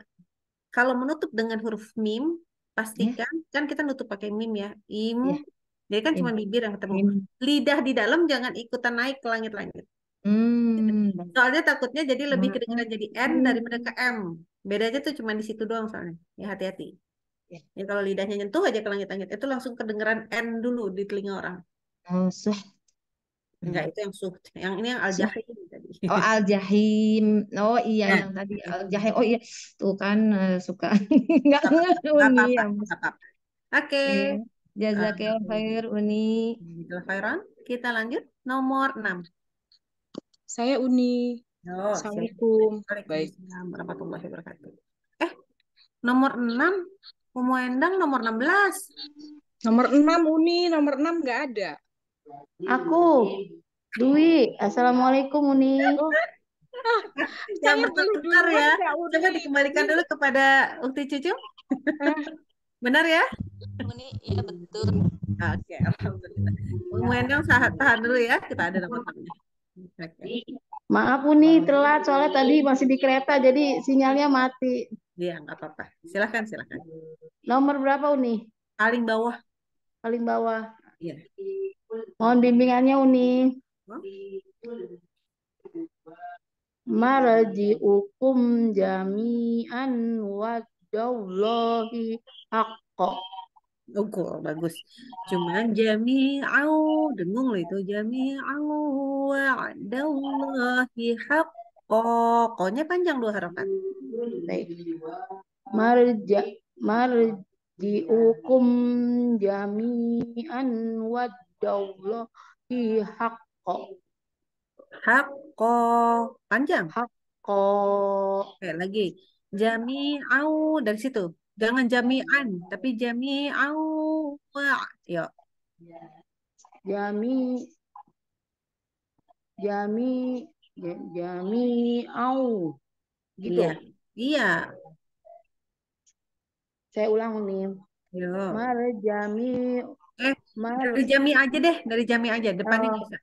kalau menutup dengan huruf mim pastikan yeah. kan kita nutup pakai mim ya im yeah. jadi kan cuma iya. bibir yang ketemu iya. lidah di dalam jangan ikutan naik ke langit-langit mm. soalnya takutnya jadi lebih mm. kedengaran jadi n mm. daripada ke m bedanya tuh cuma di situ doang soalnya ya hati-hati yeah. ya kalau lidahnya nyentuh aja ke langit-langit itu langsung kedengaran n dulu di telinga orang oh, so. Enggak, hmm. itu yang suht. Yang ini yang al-jahim tadi. Oh, al-jahim. Oh iya, nah. yang tadi al-jahim. Oh iya, tuh kan eh, suka. Enggak Uni. Ya oke. Iya. Ah, Jazakil khair Uni. Khairan. Kita lanjut nomor 6. Saya Uni. Oh, Assalamualaikum. Waalaikumsalam. wabarakatuh. Eh, nomor 6 Umu Endang nomor 16. Nomor 6 Uni, nomor 6 enggak ada. Aku. Dwi. Assalamualaikum Uni. Yang bertukar ya. Coba dikembalikan dulu kepada Ukti Cucu. Benar ya? Uni, iya betul. Oke, alhamdulillah. sahat tahan dulu ya, kita ada nomor Okay. Maaf Uni, telat soalnya tadi masih di kereta jadi sinyalnya mati. Iya, nggak apa-apa. Silakan, silakan. Nomor berapa Uni? Paling bawah. Paling bawah. Iya. Mohon bimbingannya Uni. Marji'ukum jami'an wa jaullahi hakko. bagus. Cuman jami'au, dengung loh itu. Jami'au wa'dallahi haqqa. Koknya panjang dua harapan. Baik. Marja, marji'ukum jami'an wa ya Allah hi hakko hakko panjang hakko oke lagi jami au dari situ jangan jami'an tapi jami au, ya jami jami jami au, gitu iya iya saya ulang nih Yo. Mar jami Mari. Dari Jami aja deh, dari Jami aja. Depannya uh, bisa.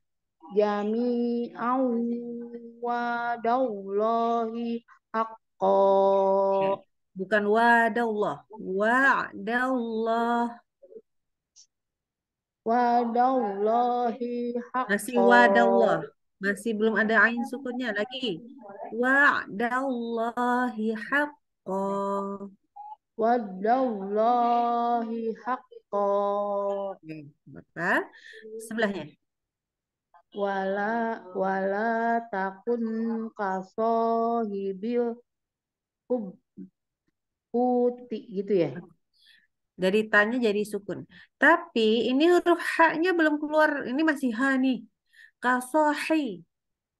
Jami wadaullahi hakoh, iya. Bukan wadaullah. Wadaullah. Wadallahi hakoh. Masih wadallah. Masih belum ada ain sukunnya lagi. Wa'dallahi hakoh, Wa'dallahi hak ko berapa? sebelahnya wala wala takun kaso hibil kub putih gitu ya dari tanya jadi sukun tapi ini huruf haknya belum keluar ini masih h nih kasohi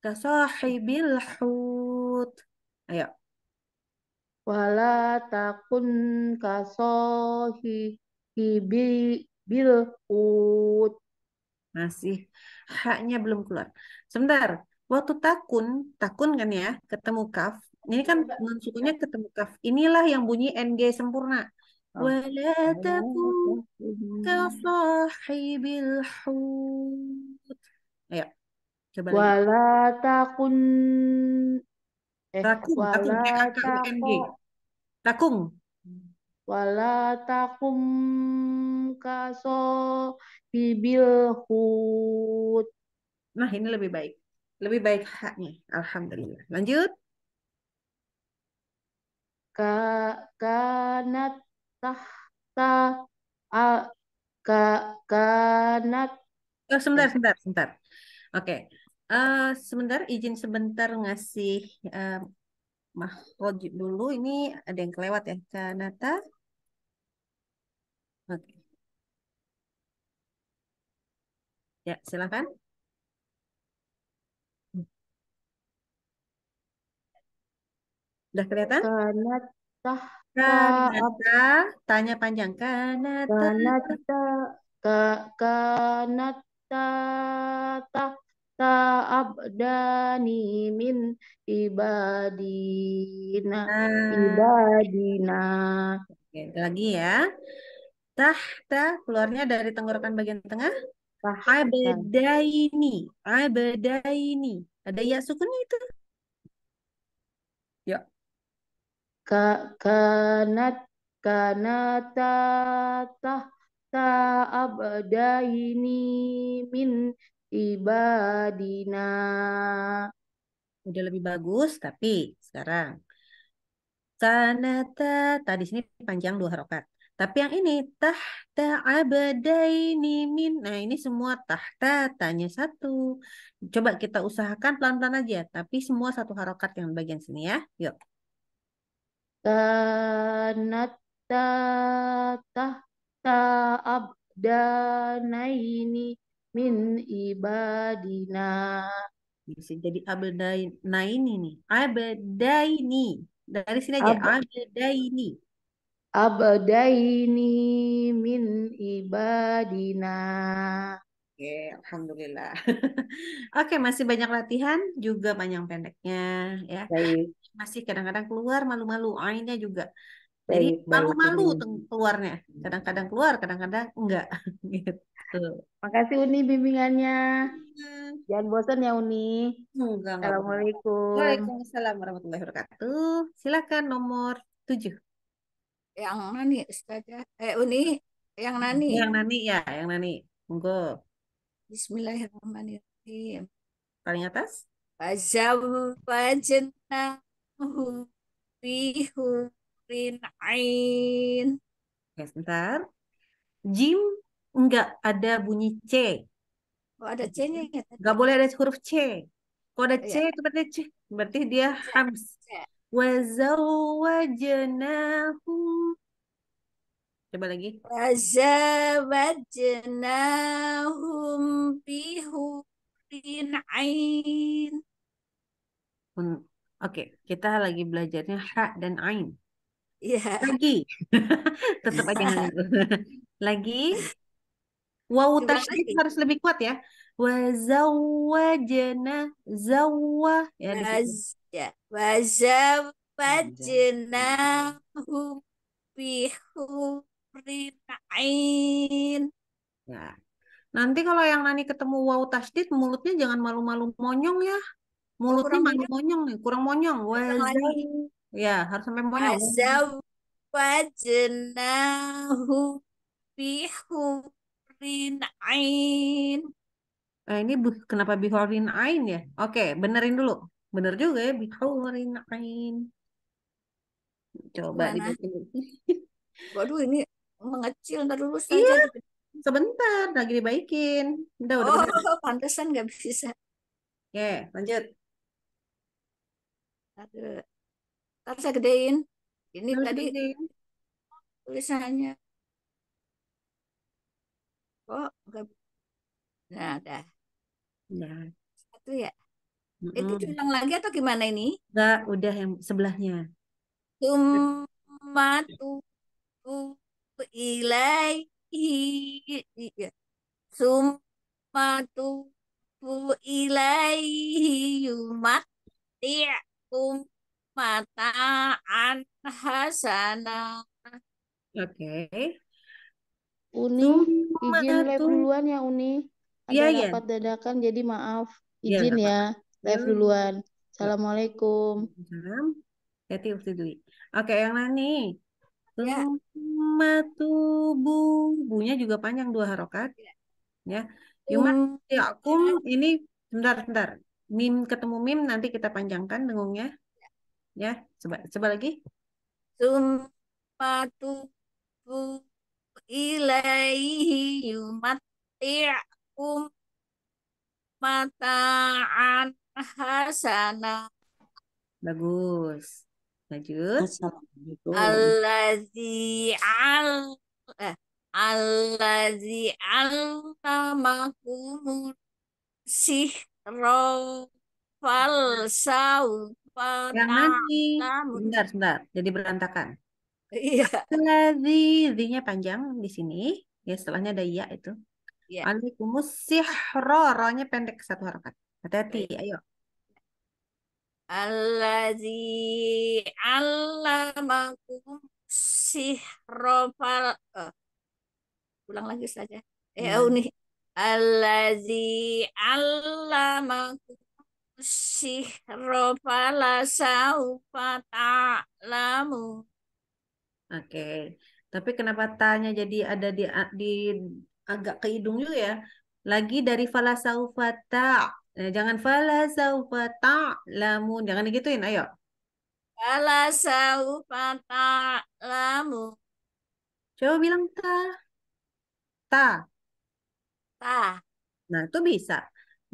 kasohi bil hut ayo wala takun kasohi bil ut masih haknya belum keluar sebentar waktu takun takun kan ya ketemu kaf ini kan iya. non sukunya ketemu kaf inilah yang bunyi ng sempurna oh. wala takun ka hut ayo coba eh, takun takun eh, takun takun wala takum kaso bibil hut. Nah, ini lebih baik. Lebih baik haknya. Alhamdulillah. Lanjut. Ka kanat tahta a ka kanat Oh, sebentar, sebentar, sebentar. Oke. Okay. Uh, eh, sebentar izin sebentar ngasih uh, eh, mahkod dulu ini ada yang kelewat ya. Kanata Ya, silakan. Udah kelihatan? Kanata. Kanata. Tanya panjang. Kanata. Kanata. Ka, kanata. Ta, ta abdani min ibadina. Nah. Ibadina. Oke, lagi ya. Tahta keluarnya dari tenggorokan bagian tengah. Abadaini. Abadaini. Ada ya sukunnya itu. Ya. Ka kanat kanata ta ta abadaini min ibadina. Udah lebih bagus tapi sekarang kanata tadi sini panjang dua harokat. Tapi yang ini tahta abadaini min. Nah, ini semua tahta tanya satu. Coba kita usahakan pelan-pelan aja, tapi semua satu harokat yang bagian sini ya. Yuk. Tanatta tahta abdanaini min ibadina. Bisa jadi abdain. Nah ini nih, abdaini. Dari sini aja, Abadaini. abdaini abdaini min ibadina. Oke, okay, alhamdulillah. Oke, okay, masih banyak latihan juga panjang pendeknya ya. Baik. Masih kadang-kadang keluar malu-malu ainnya juga. Jadi malu-malu keluarnya. Kadang-kadang keluar, kadang-kadang enggak gitu. Makasih Uni bimbingannya. Hmm. Jangan bosan ya Uni. Enggak, Assalamualaikum. Waalaikumsalam warahmatullahi wabarakatuh. Silakan nomor tujuh yang nani ustazah eh uni yang nani yang nani ya yang nani monggo Bismillahirrahmanirrahim paling atas Fazawajnahu bihurin ain. ya sebentar. Jim enggak ada bunyi C. Oh, ada C-nya ya? Enggak boleh ada huruf C. Kalau ada iya. C, oh, itu berarti C. Berarti dia hams. C wazawajnahum Coba lagi. Wazawajnahum bihurin ain. Oke, okay. kita lagi belajarnya ha dan ain. Iya. Yeah. Lagi. Tetap aja iya. lagi. Wow tasydid harus lebih kuat ya. Wa Zawah zawwa ya, ya wazam fajnahum iya. bihurin ya nah, nanti kalau yang nani ketemu wau tasdid mulutnya jangan malu-malu monyong ya mulutnya kurang monyong. monyong nih kurang monyong wazam ya harus sampai monyong wazam bihurin ain eh, ini bu, kenapa bihorin ain ya oke benerin dulu Bener juga ya, bithurin ain. Coba Mana? Waduh, ini mengecil ntar dulu saja. Iya, gitu. sebentar lagi dibaikin. Udah, udah. Oh, pantesan nggak bisa. Oke, lanjut. Ntar saya gedein. Ini Lalu tadi gedein. tulisannya. Oh, enggak. Nah, dah. Nah. Satu ya. Mm-hmm. Itu diulang lagi atau gimana ini? Enggak, udah yang sebelahnya. Sumatu ilaihi Sumatu ya. ilaihi yumat ti'um iya. mataan hasana. Oke. Okay. Uni, izin live duluan ya Uni. Iya, Ada ya, rapat ya. dadakan jadi maaf. Iya, izin ya. ya. Live duluan. Assalamualaikum. Salam. Hati Oke, yang Nani. Ya. bu. Bunya juga panjang dua harokat. Ya. ya. Cuman ya kum, ini sebentar, sebentar. Mim ketemu mim nanti kita panjangkan dengungnya. Ya, coba coba lagi. Sumatu ilaihi yumatti'kum mata'an hasana. Bagus. Lanjut. Allazi al eh, Allazi allamakumul sihro falsau. Yang nanti. Bentar, bentar. Jadi berantakan. Iya. Allazi, zinya panjang di sini. Ya, setelahnya ada ya itu. Iya. Alikumus sihro, ronya pendek satu harokat. Hati-hati, iya. ayo. Allazi allamakum sihrofal uh, ulang lagi saja. Eh hmm. nih. Allazi allamakum sihrofala saufa ta'lamu. Oke. Okay. Tapi kenapa tanya jadi ada di di agak ke hidung juga ya? Lagi dari falasaufata Nah, jangan fala saufa ta'lamun. Jangan digituin, ayo. Fala saufa ta'lamun. Coba bilang ta. Ta. Ta. Nah, itu bisa.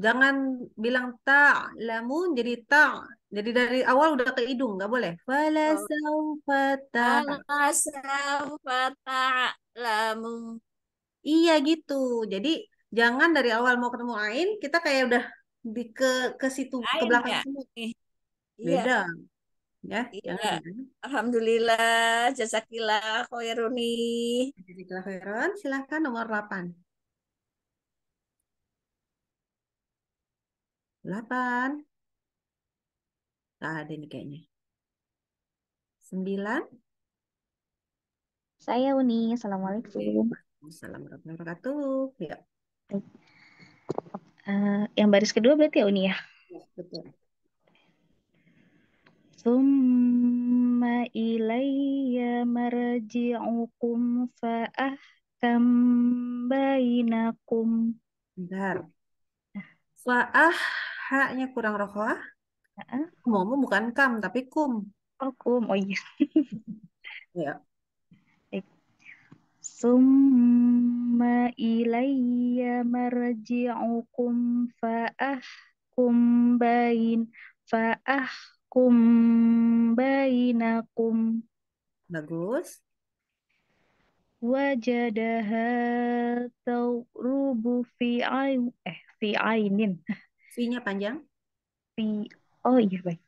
Jangan bilang ta lamun jadi ta. Jadi dari awal udah ke hidung, nggak boleh. Fala saufa oh. ta'lamun. Iya gitu. Jadi jangan dari awal mau ketemu Ain kita kayak udah di ke ke situ Lain, ke belakang ya. semua. Beda. Ya, ya. ya. Alhamdulillah, jazakillah khairuni. Jazakillah khairan, Silakan nomor 8. 8. Nah, ada nih kayaknya. 9. Saya Uni, Assalamualaikum. Assalamualaikum warahmatullahi wabarakatuh. Ya. Uh, yang baris kedua berarti ya Uni ya? Betul. ilayya marji'ukum fa'ahkam bainakum. Bentar. Fa'ah, haknya kurang rokoah. Mau bukan kam, tapi kum. Oh, kum. Oh iya. ya. Summa ilayya marji'ukum fa'ahkum bain fa'ahkum bainakum. Bagus. Wajadaha taurubu fi ain eh fi ainin. Fi-nya panjang? Fi Oh iya baik.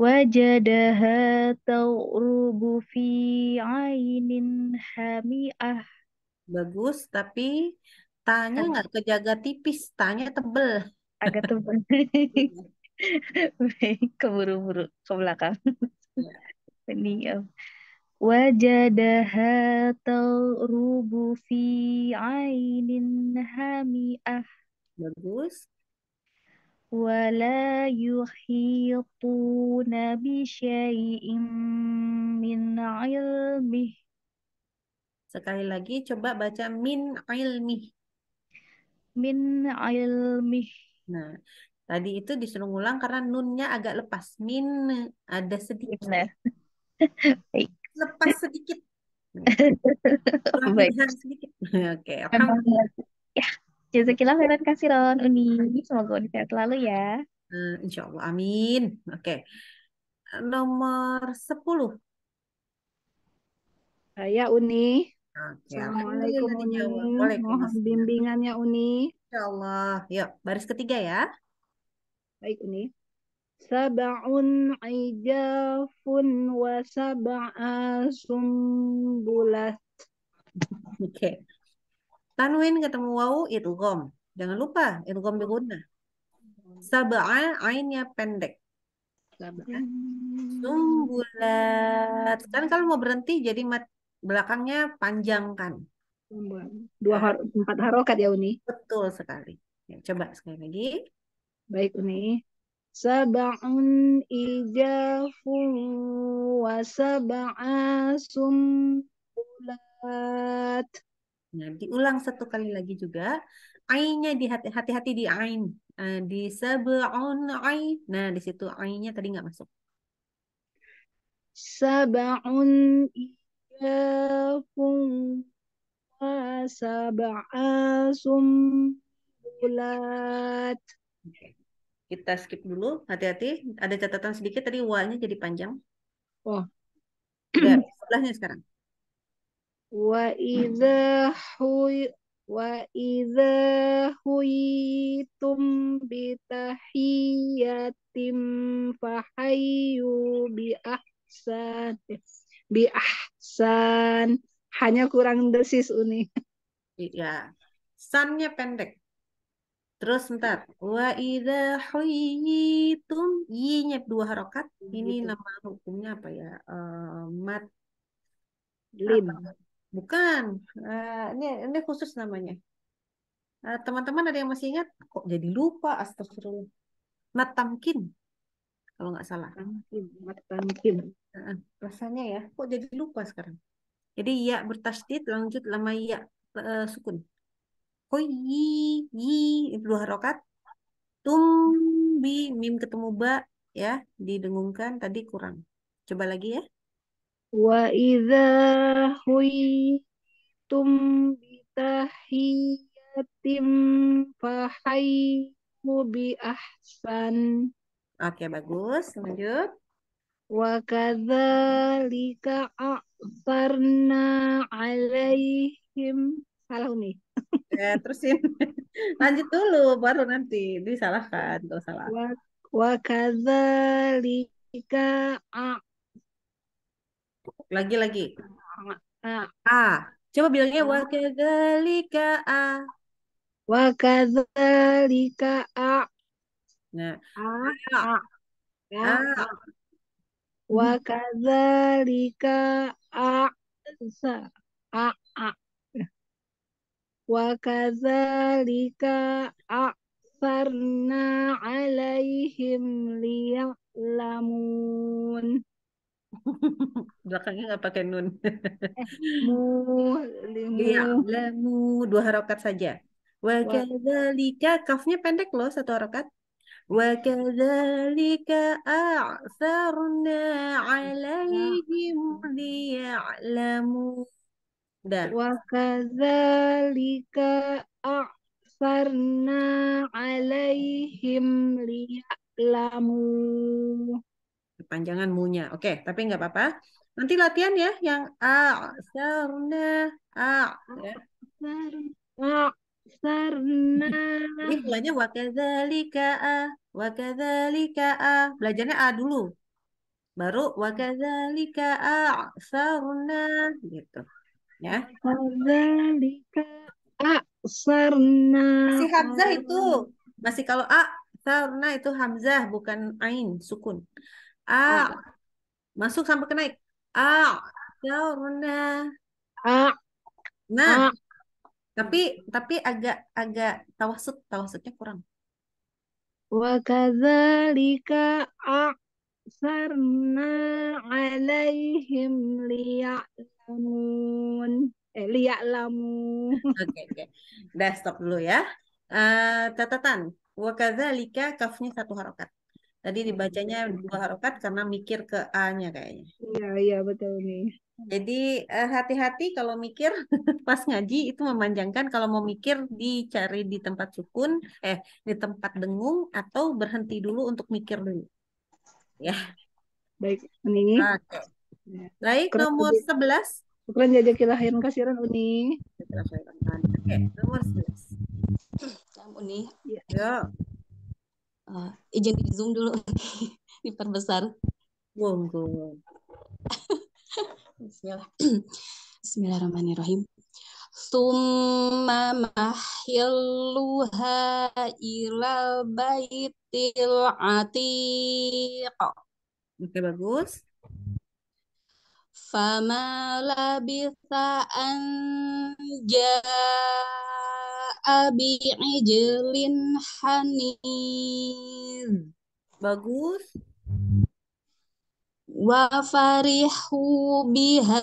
Wajadaha ta'rubu fi ainin hami'ah. Bagus, tapi tanya nggak kejaga tipis, tanya tebel. Agak tebel. Baik, keburu-buru ke belakang. Ini ya. Wajadaha taurubu fi ainin hami'ah. Bagus. ولا يحيطون بشيء من علمه Sekali lagi coba baca min ilmih. Min ilmih. Nah, tadi itu disuruh ngulang karena nunnya agak lepas. Min ada sedikit. Benar. Ya. Baik. Lepas sedikit. Nah, Baik. sedikit. Oke. Okay. Jazakillah khairan kasiron Uni. Semoga Uni sehat selalu ya. Uh, eh, insya Allah. Amin. Oke. Okay. Nomor 10. Saya Uni. Okay. Assalamualaikum Uni. Mohon bimbingannya Uni. Insya Allah. Yuk, baris ketiga ya. Baik Uni. Sab'un ijafun wa sab'a sumbulat. Oke. Okay. Tanwin ketemu wau gom. Jangan lupa itu gom diguna. Saba'a ainnya pendek. Sumbulat. Kan kalau mau berhenti jadi mat belakangnya panjang kan. Dua har empat harokat ya Uni. Betul sekali. Ya, coba sekali lagi. Baik Uni. sebangun ijafu wa sumbulat. Nah, diulang satu kali lagi juga. Ainnya di hati-hati di ain. Eh, di sab'un ain. Nah, di situ ainnya tadi nggak masuk. Sab'un iyafun wa sab'a sumbulat. Kita skip dulu, hati-hati. Ada catatan sedikit tadi wa jadi panjang. Oh. sebelahnya sekarang wa idza wa idza huitum fahayu bi ahsan bi ahsan hanya kurang desis uni ya sannya pendek terus ntar wa idza huitum y-nya dua harokat ini gitu. nama hukumnya apa ya uh, mat lim Bukan. Uh, ini ini khusus namanya. teman eh, teman-teman ada yang masih ingat? Kok jadi lupa? Astagfirullah. Matamkin, Kalau nggak salah. Matamkin. Matamkin. Uh, rasanya ya. Kok jadi lupa sekarang? Jadi ya bertasdid lanjut lama ya uh, sukun. Koi yi yi itu dua harokat. Tum bi mim ketemu ba ya didengungkan tadi kurang. Coba lagi ya. Wa idza huitum bitahiyatim fahayyu bi ahsan. Oke, bagus. Lanjut. Wa kadzalika a'tarna 'alaihim. Salah nih. Ya, terusin. Lanjut dulu baru nanti disalahkan, kalau salah. Wa, wa kadzalika lagi-lagi. Ah, ah. A. Coba bilangnya wakadalika A. wakadalika A. Nah. A. A. A. Wakadzalika ya. A. A. A. wakadalika A. sarna alaihim lamun Belakangnya nggak pakai nun. Eh, mu, limu. Iya, lamu dua harokat saja. wakazalika kafnya pendek loh satu harokat. wakazalika a a'tharna 'alaihim liya'lamu. Dan wakazalika a a'tharna 'alaihim liya'lamu panjangan munya. Oke, okay, tapi nggak apa-apa. Nanti latihan ya yang a sarna a ya. sarna. Ini belajarnya wakadzalika a wakadzalika a. Belajarnya a dulu. Baru wakadzalika a sarna gitu. Ya. Wakadzalika a sarna. Si Hamzah itu masih kalau a sarna itu hamzah bukan ain sukun. A. Masuk sampai ke naik. A. Daurna. A. Nah. Tapi tapi agak agak tawasud, tawasudnya kurang. Wa kadzalika sarna alaihim liya'lamun. Eh, liya'lamu. Oke, okay, oke. Okay. stop dulu ya. Uh, catatan. Wa kadzalika kafnya satu harokat. Tadi hmm. dibacanya dua harokat karena mikir ke A-nya kayaknya. Iya, iya betul nih. Jadi eh, hati-hati uh, kalau mikir pas ngaji itu memanjangkan kalau mau mikir dicari di tempat sukun eh di tempat dengung atau berhenti dulu untuk mikir dulu. Ya. Baik, ini. Nah, Baik, nomor 11. Syukran jajakil khairan kasiran Uni. Oke, nomor 11. Hmm, Uni. Ya uh, izin di zoom dulu diperbesar monggo Bismillahirrahmanirrahim summa mahilluha ilal baitil atiq oke bagus Fama labitha an ja'a bi'ijlin haniz. Bagus. Wa farihu biha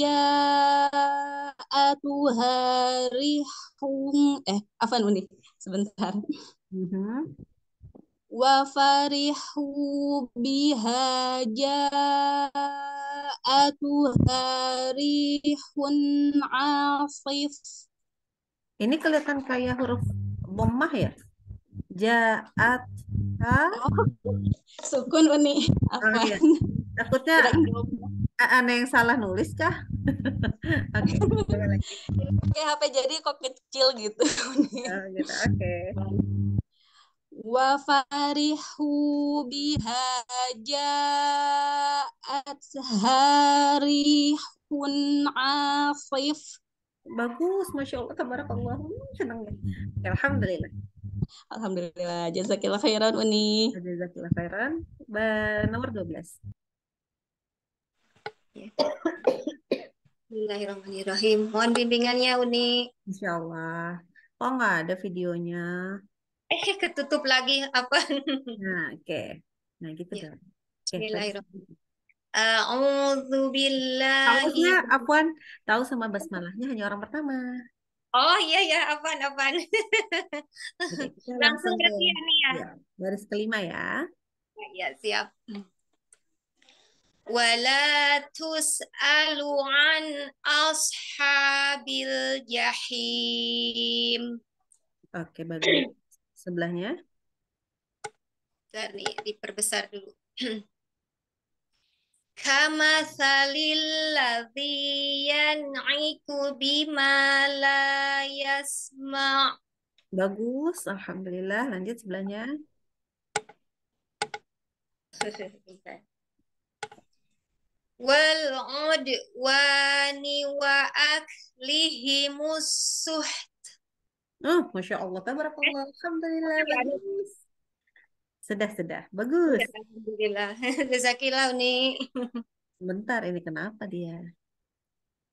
ja'atuha rihum. Eh, apa nih Sebentar. Uh mhm. -huh wa farihu biha ja'atu harihun asif. Ini kelihatan kayak huruf bomah ya? Ja'at ha oh, sukun ini apa? Oh, iya. Takutnya aneh yang salah nulis kah? Oke. okay. HP jadi kok kecil gitu. Oh, gitu. Oke wa farihu biha ja'at harihun asif bagus masya Allah allah hmm, senang ya hmm. alhamdulillah alhamdulillah jazakillah khairan uni jazakillah khairan nomor 12 ya. Bismillahirrahmanirrahim. Mohon bimbingannya, Uni. Insya Allah. Oh, nggak ada videonya eh ketutup lagi apa nah oke okay. nah gitu ya. dong Bismillahirrahmanirrahim A'udzu billahi. apuan tahu sama basmalahnya hanya orang pertama. Oh iya iya apaan apaan. Oke, langsung ke ya. ya. Baris kelima ya. ya. Ya, siap. Wala tus'alu an ashabil jahim. Oke, bagus sebelahnya. Bentar nih, diperbesar dulu. Kama salil ladhi yan'iku bima la yasma' Bagus, Alhamdulillah. Lanjut sebelahnya. Wal'udwani wa'aklihimus suhti Oh, Masya Allah. Tabarakallah. Alhamdulillah. Bagus. Sudah, sudah. Bagus. Iya, Alhamdulillah. Jazakillah, nih. Bentar, ini kenapa dia?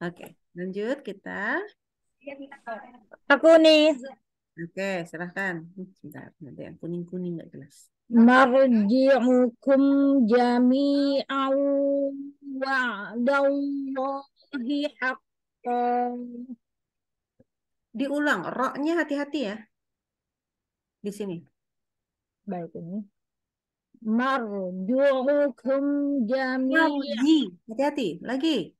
Oke, lanjut kita. Iya, Aku nih. Oke, silahkan. Hmm, sebentar, ada yang kuning-kuning nggak jelas. Marji'ukum jami'au wa'dallahi haqqa diulang roknya hati-hati ya di sini baik ini marjuukum jami'an hati-hati lagi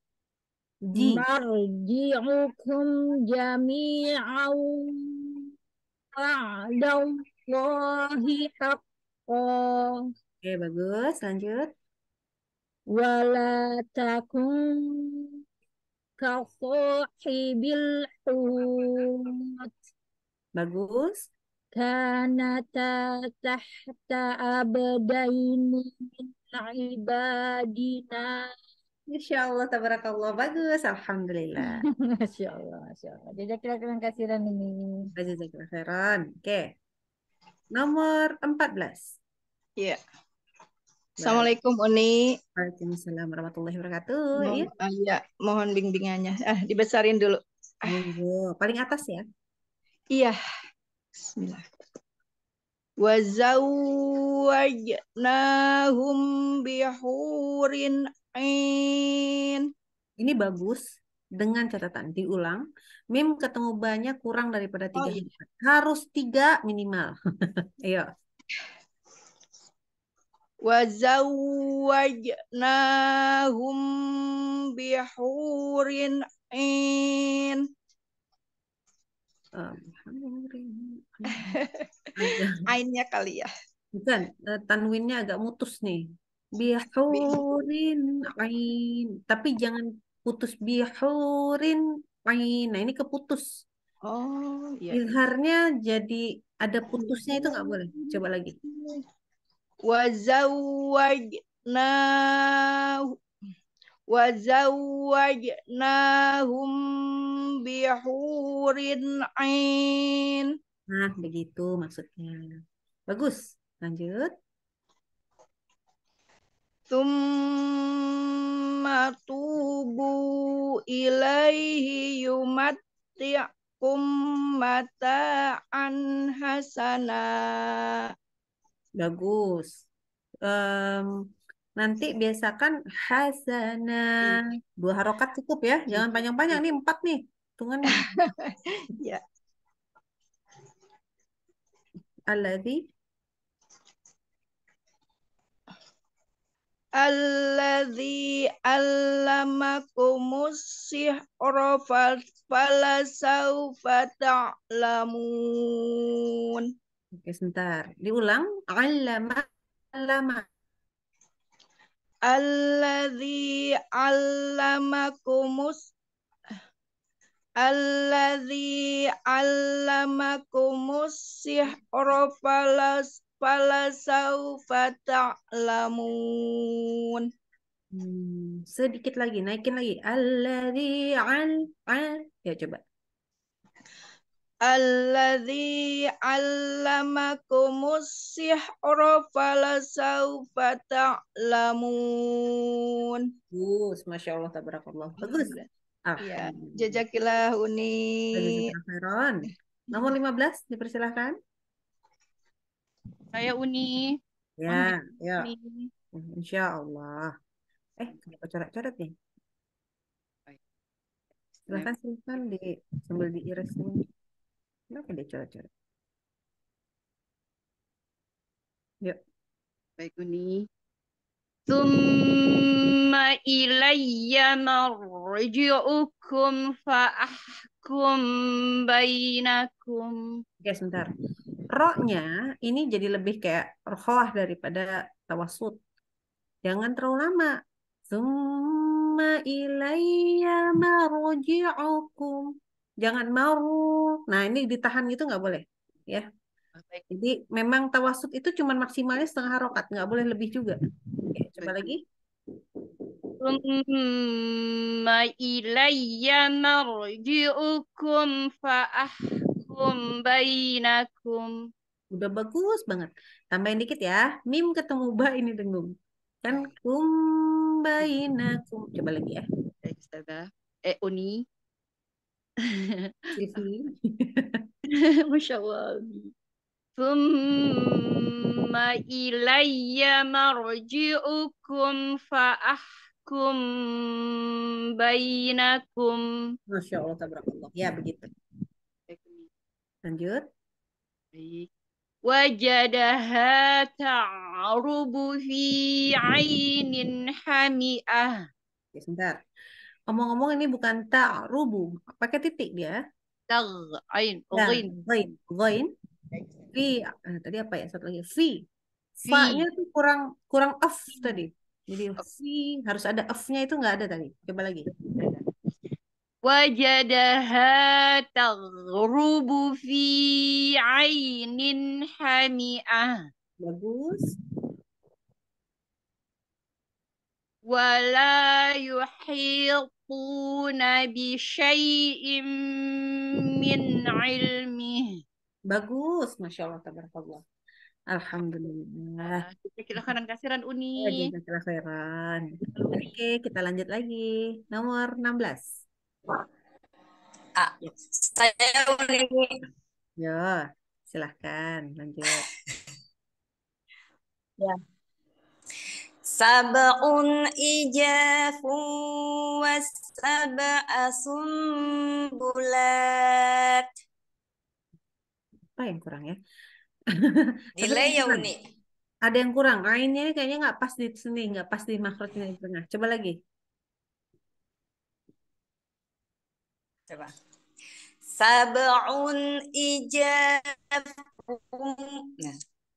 ji marjiukum jami'an ba'dallahi haqqa oke bagus lanjut wala Kasohibil hut. Bagus. Kanata tahta abdaini min ibadina. Insya Allah, tabarakallah. Bagus, Alhamdulillah. Masya Allah, Masya Allah. Jazakallah khairan kasiran ini. Jazakallah khairan. Oke. Okay. Nomor 14. Iya. Yeah. Assalamualaikum Uni. Waalaikumsalam warahmatullahi wabarakatuh. Mohon, ya. Iya, mohon bimbingannya. Ah, dibesarin dulu. Oh, paling atas ya. Iya. Bismillah. Wa zawajnahum bihurin ain. Ini bagus dengan catatan diulang. Mim ketemu banyak kurang daripada tiga. Oh, iya. Harus tiga minimal. Ayo. وزوجناهم بحور عين ah, Ainnya kali ya. Bukan, eh, tanwinnya agak mutus nih. Bihurin ain. Tapi jangan putus bihurin ain. Nah, ini keputus. Oh, iya. Ilharnya iya. jadi ada putusnya itu nggak boleh. Coba lagi. وزوجناه وزوجناهم bihurin ain. Nah, begitu maksudnya. Bagus. Lanjut. Tumma tubu ilaihi yumatti'kum mata'an hasanah. Bagus. Um, nanti biasakan hasana. Dua harokat cukup ya. Jangan panjang-panjang nih, empat nih. Tungan ya. Alladhi. Alladhi allamakumus sihra falasaufa ta'lamun. Oke, sebentar. Diulang. Allama. Allama. Alladhi allamakumus Alladhi allamakumus sih orofalas palasau ta'lamun. Hmm, sedikit lagi, naikin lagi. Alladhi al, al. Ya, coba alladzi 'allamakumus sihra falasawfa ta'lamun. Bagus, Masya Allah, tabarakallah. Hmm. Bagus. Ah. Ya, jajakillah Uni. Nomor 15 dipersilahkan. Saya Uni. Ya, Uni. ya. Insya Allah. Eh, kenapa coret-coret nih? Ya? Silahkan, silahkan di, sambil diiris Kenapa dia coret-coret? Yuk. Baik, Uni. ثم ilayya marji'ukum fa'ahkum bainakum. Oke, sebentar. Rohnya ini jadi lebih kayak rohlah daripada tawasud. Jangan terlalu lama. ثم ilayya marji'ukum jangan mau nah ini ditahan gitu nggak boleh ya ah, Baik. jadi memang tawasud itu cuma maksimalnya setengah harokat nggak boleh lebih juga Oke, coba lagi Thumma ilayya marji'ukum fa'ahkum Udah bagus banget. Tambahin dikit ya. Mim ketemu ba ini dengung. Kan ya. kum Coba lagi ya. Eh, Eh, Uni. Masya Allah. Thumma ilayya marji'ukum fa'ahkum bainakum. Masya Allah, tabarakallah. Ya, begitu. Lanjut. Baik. Wajadaha ta'arubu fi ainin hami'ah. Ya, sebentar. Ngomong-ngomong ini bukan ta'rubu, pakai titik dia. Ta'ain, Ta'ain. Ta'ain. Ta'ain. Fi, nah, eh, tadi apa ya? Satu lagi, fi. fi. Fa-nya tuh kurang kurang f hmm. tadi. Jadi fi harus ada f-nya itu nggak ada tadi. Coba lagi. Wajadaha ta'rubu fi ainin hami'ah. Bagus. Wala yuhit yuhituna bi syai'im min ilmih. Bagus, Masya Allah, tabarakallah. Alhamdulillah. Kita khairan kasiran Uni. Ya, kita khairan. Oke, kita lanjut lagi. Nomor 16. Ah, saya Uni. Ya, silahkan lanjut. ya sab'un ijafu asum bulat. Apa yang kurang ya? Delay ya Uni. Ada yang kurang. Ainnya kayaknya nggak pas di sini, nggak pas di makrotnya di tengah. Coba lagi. Coba. Sab'un ijafu. Nah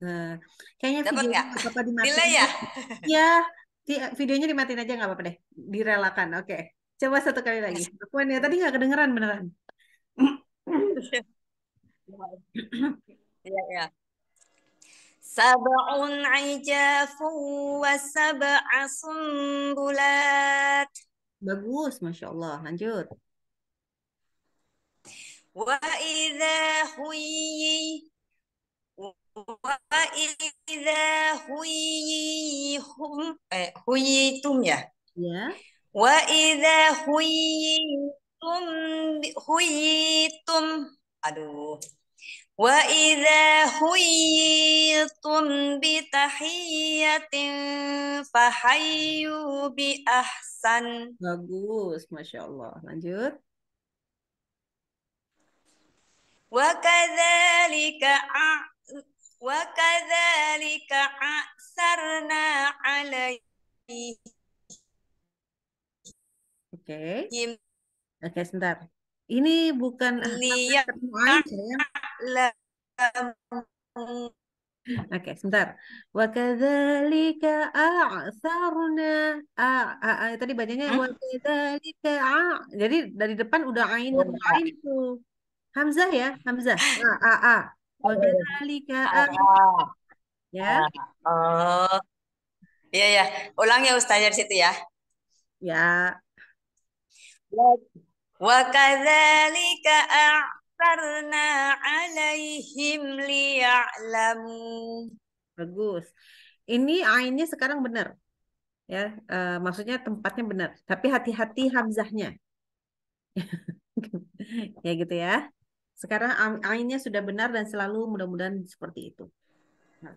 Nah, kayaknya video apa-apa dimatiin. Nilai ya? ya, videonya dimatiin aja nggak apa-apa deh. Direlakan, oke. Okay. Coba satu kali lagi. Aku ya, tadi nggak kedengeran beneran. ya ya Sab'un ijafu wa sab'a sumbulat. Bagus, Masya Allah. Lanjut. Wa idha huyi Wa'idha huyihum eh, Huyitum ya? Ya. Wa'idha huyitum Aduh. Wa idza huyitum bi ahsan. Bagus, Masya Lanjut. Wa kadzalika وكذلك أثرنا عليه Oke. Okay. Oke, okay, sebentar. Ini bukan lihat. Ya. Oke, okay, sebentar. Wa kadzalika a'sarna a, tadi bacanya wa kadzalika Jadi dari depan udah ain oh, ain itu. Hamzah ya, Hamzah. A a a. Wabidhalika ah, ah, Ya. Ah, oh. Iya ya. Ulang ya Ustaz dari situ ya. Ya. Wa kadzalika a'tarna 'alaihim liya'lamu. Bagus. Ini ainnya sekarang benar. Ya, uh, maksudnya tempatnya benar, tapi hati-hati hamzahnya. ya gitu ya. Sekarang ainnya sudah benar dan selalu mudah-mudahan seperti itu. Nah,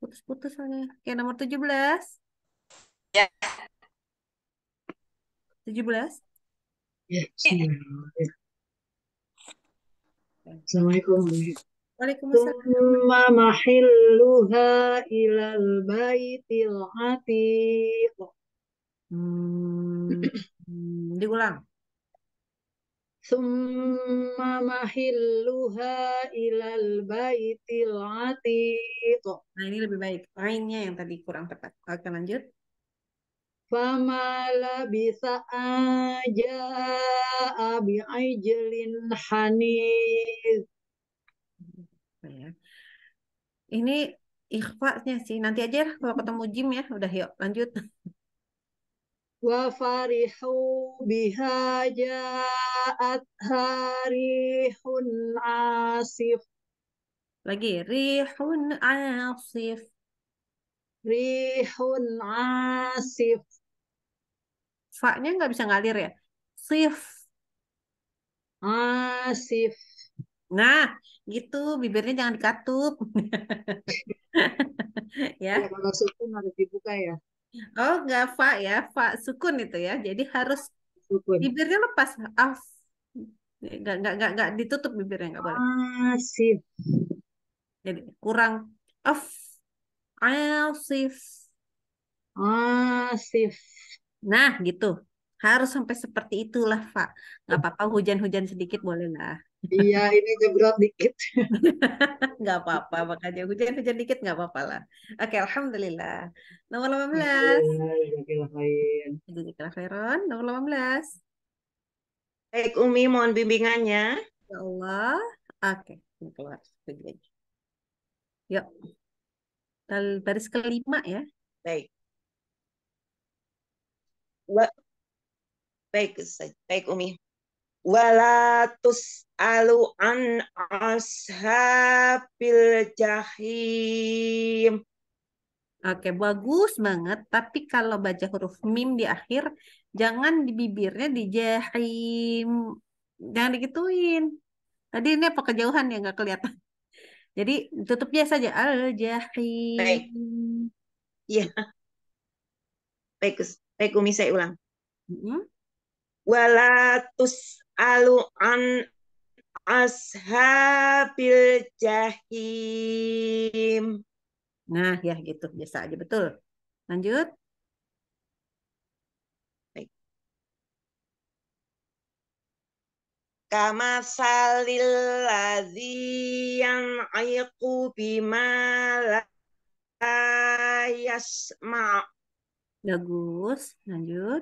Putus-putus soalnya. Oke, nomor 17. Ya. 17? Ya, ya, Assalamualaikum. Waalaikumsalam. ilal baitil atiq. Hmm. Diulang. Summa mahilluha ilal baitil atiq. Nah ini lebih baik. Lainnya yang tadi kurang tepat. Oke lanjut. Fama bisa aja abi ajlin hanis. Ya? Ini nya sih. Nanti aja kalau ketemu Jim ya. Udah yuk lanjut wa farihu biha ja'at harihun asif lagi rihun asif rihun asif fa-nya nggak bisa ngalir ya sif asif nah gitu bibirnya jangan dikatup ya, ya kalau harus dibuka ya Oh, enggak fa ya, fa sukun itu ya. Jadi harus sukun. bibirnya lepas. Af. Ah, enggak enggak enggak enggak ditutup bibirnya enggak boleh. Asif. Ah, Jadi kurang af. Asif. Asif. Ah, nah, gitu. Harus sampai seperti itulah, Pak. Enggak apa-apa hujan-hujan sedikit boleh lah. Iya, ini jebrot dikit. nggak apa-apa, makanya hujan-hujan dikit nggak apa-apa lah. Oke, alhamdulillah. Nomor 18. Jazakallah iya, iya, iya, Nomor 18. Baik, Umi mohon bimbingannya. Ya Allah. Oke, ini keluar. Yuk. Baris kelima ya. Baik. Baik, baik Umi wala tus'alu an ashabil jahim. Oke, bagus banget. Tapi kalau baca huruf mim di akhir, jangan di bibirnya di jahim. Jangan dikituin. Tadi ini apa kejauhan ya nggak kelihatan. Jadi tutup biasa saja al jahim. Baik. Iya. Baik, baik Umi saya ulang. Mm -hmm walatus alu an ashabil jahim. Nah, ya gitu biasa aja betul. Lanjut. Baik. Kama salil ladzi yang ayku bima yasma. Bagus, lanjut.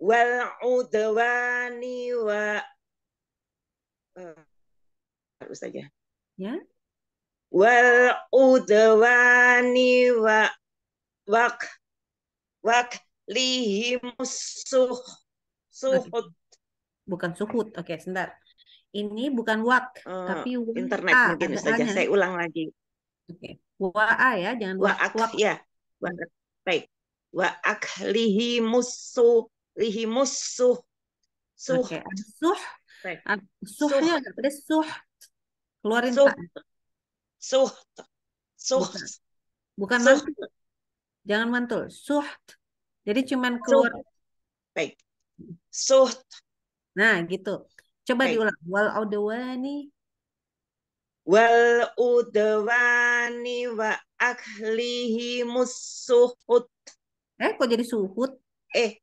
wal udwani wa harus eh, saja ya? ya wal udwani wa wak wak lihim suh suhud bukan suhud oke okay, sebentar ini bukan wak uh, tapi wa internet a, mungkin saja ya. saya ulang lagi oke okay. waa ya jangan waak wak, wak. ya waak baik wa lihimus musuh rihimus Suh. suh suh suh. ya suh. Keluarin suh. Pak. Suh. Suh. Bukan, suh. mantul. Jangan mantul. Suh. Jadi cuman keluar. Baik. Suh. Nah, gitu. Coba Baik. diulang. Wal audawani wal udwani wa akhlihi musuhut. Eh, kok jadi suhut? Eh,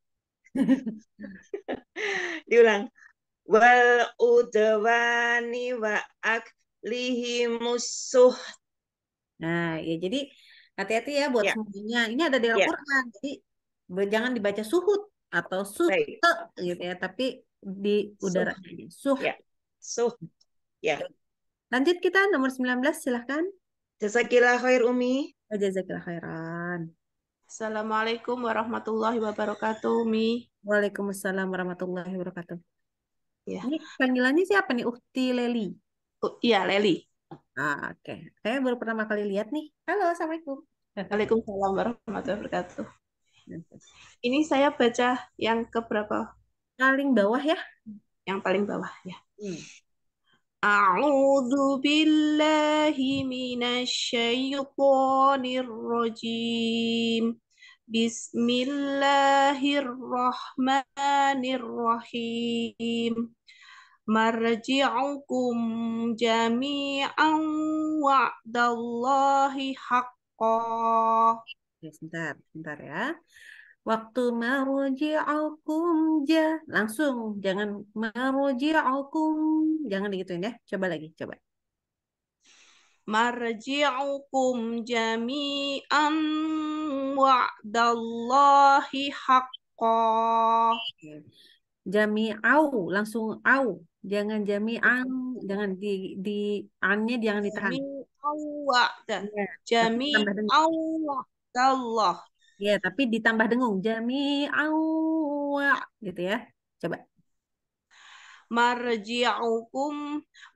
Diulang. Wal udwani wa aklihi musuh. Nah, ya jadi hati-hati ya buat ya. semuanya. Ini ada di ya. Al-Qur'an. Ya. Jadi jangan dibaca suhut atau suh gitu ya, tapi di udara suh. Suh. Ya. Suh. ya. Lanjut kita nomor 19 silahkan. Jazakillah khair Umi. Jazakillah khairan. Assalamualaikum warahmatullahi wabarakatuh, Mi. Waalaikumsalam warahmatullahi wabarakatuh. Ya. Ini panggilannya siapa nih? Ukti Leli? Uh, iya, Leli. Ah, oke. Okay. Saya baru pertama kali lihat nih. Halo, Assalamualaikum. Waalaikumsalam warahmatullahi wabarakatuh. Ini saya baca yang keberapa? Paling bawah ya. Yang paling bawah ya. Hmm. أعوذ بالله من الشيطان الرجيم بسم الله الرحمن الرحيم مرجعكم جميعا وعد الله حقا Sebentar, sebentar ya waktu maroji'ukum ja langsung jangan maroji'ukum jangan digituin ya coba lagi coba marji'ukum jami'an wa'dallahi haqqa jami'au langsung au jangan jami'an jangan di di annya jangan ditahan jami'au iya, wa'dallah. Iya, tapi ditambah dengung. Jami awa, gitu ya. Coba. Marji'ukum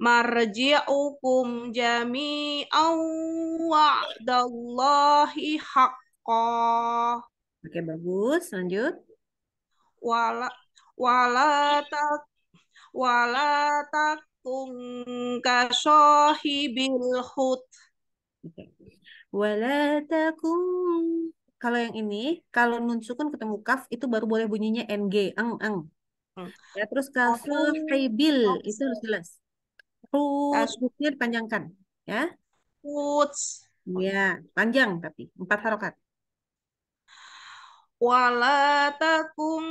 marji'ukum jami'au wa'dallahi haqqa. Oke, bagus. Lanjut. Wala wala tak wala takun kasohibil hut. Okay. Wala kalau yang ini, kalau nun sukun ketemu kaf itu baru boleh bunyinya ng, ang, ang. Hmm. Ya, terus kalau bil itu harus jelas. Rusukin panjangkan, ya. Ruts. Ya, panjang tapi empat harokat. Wala takum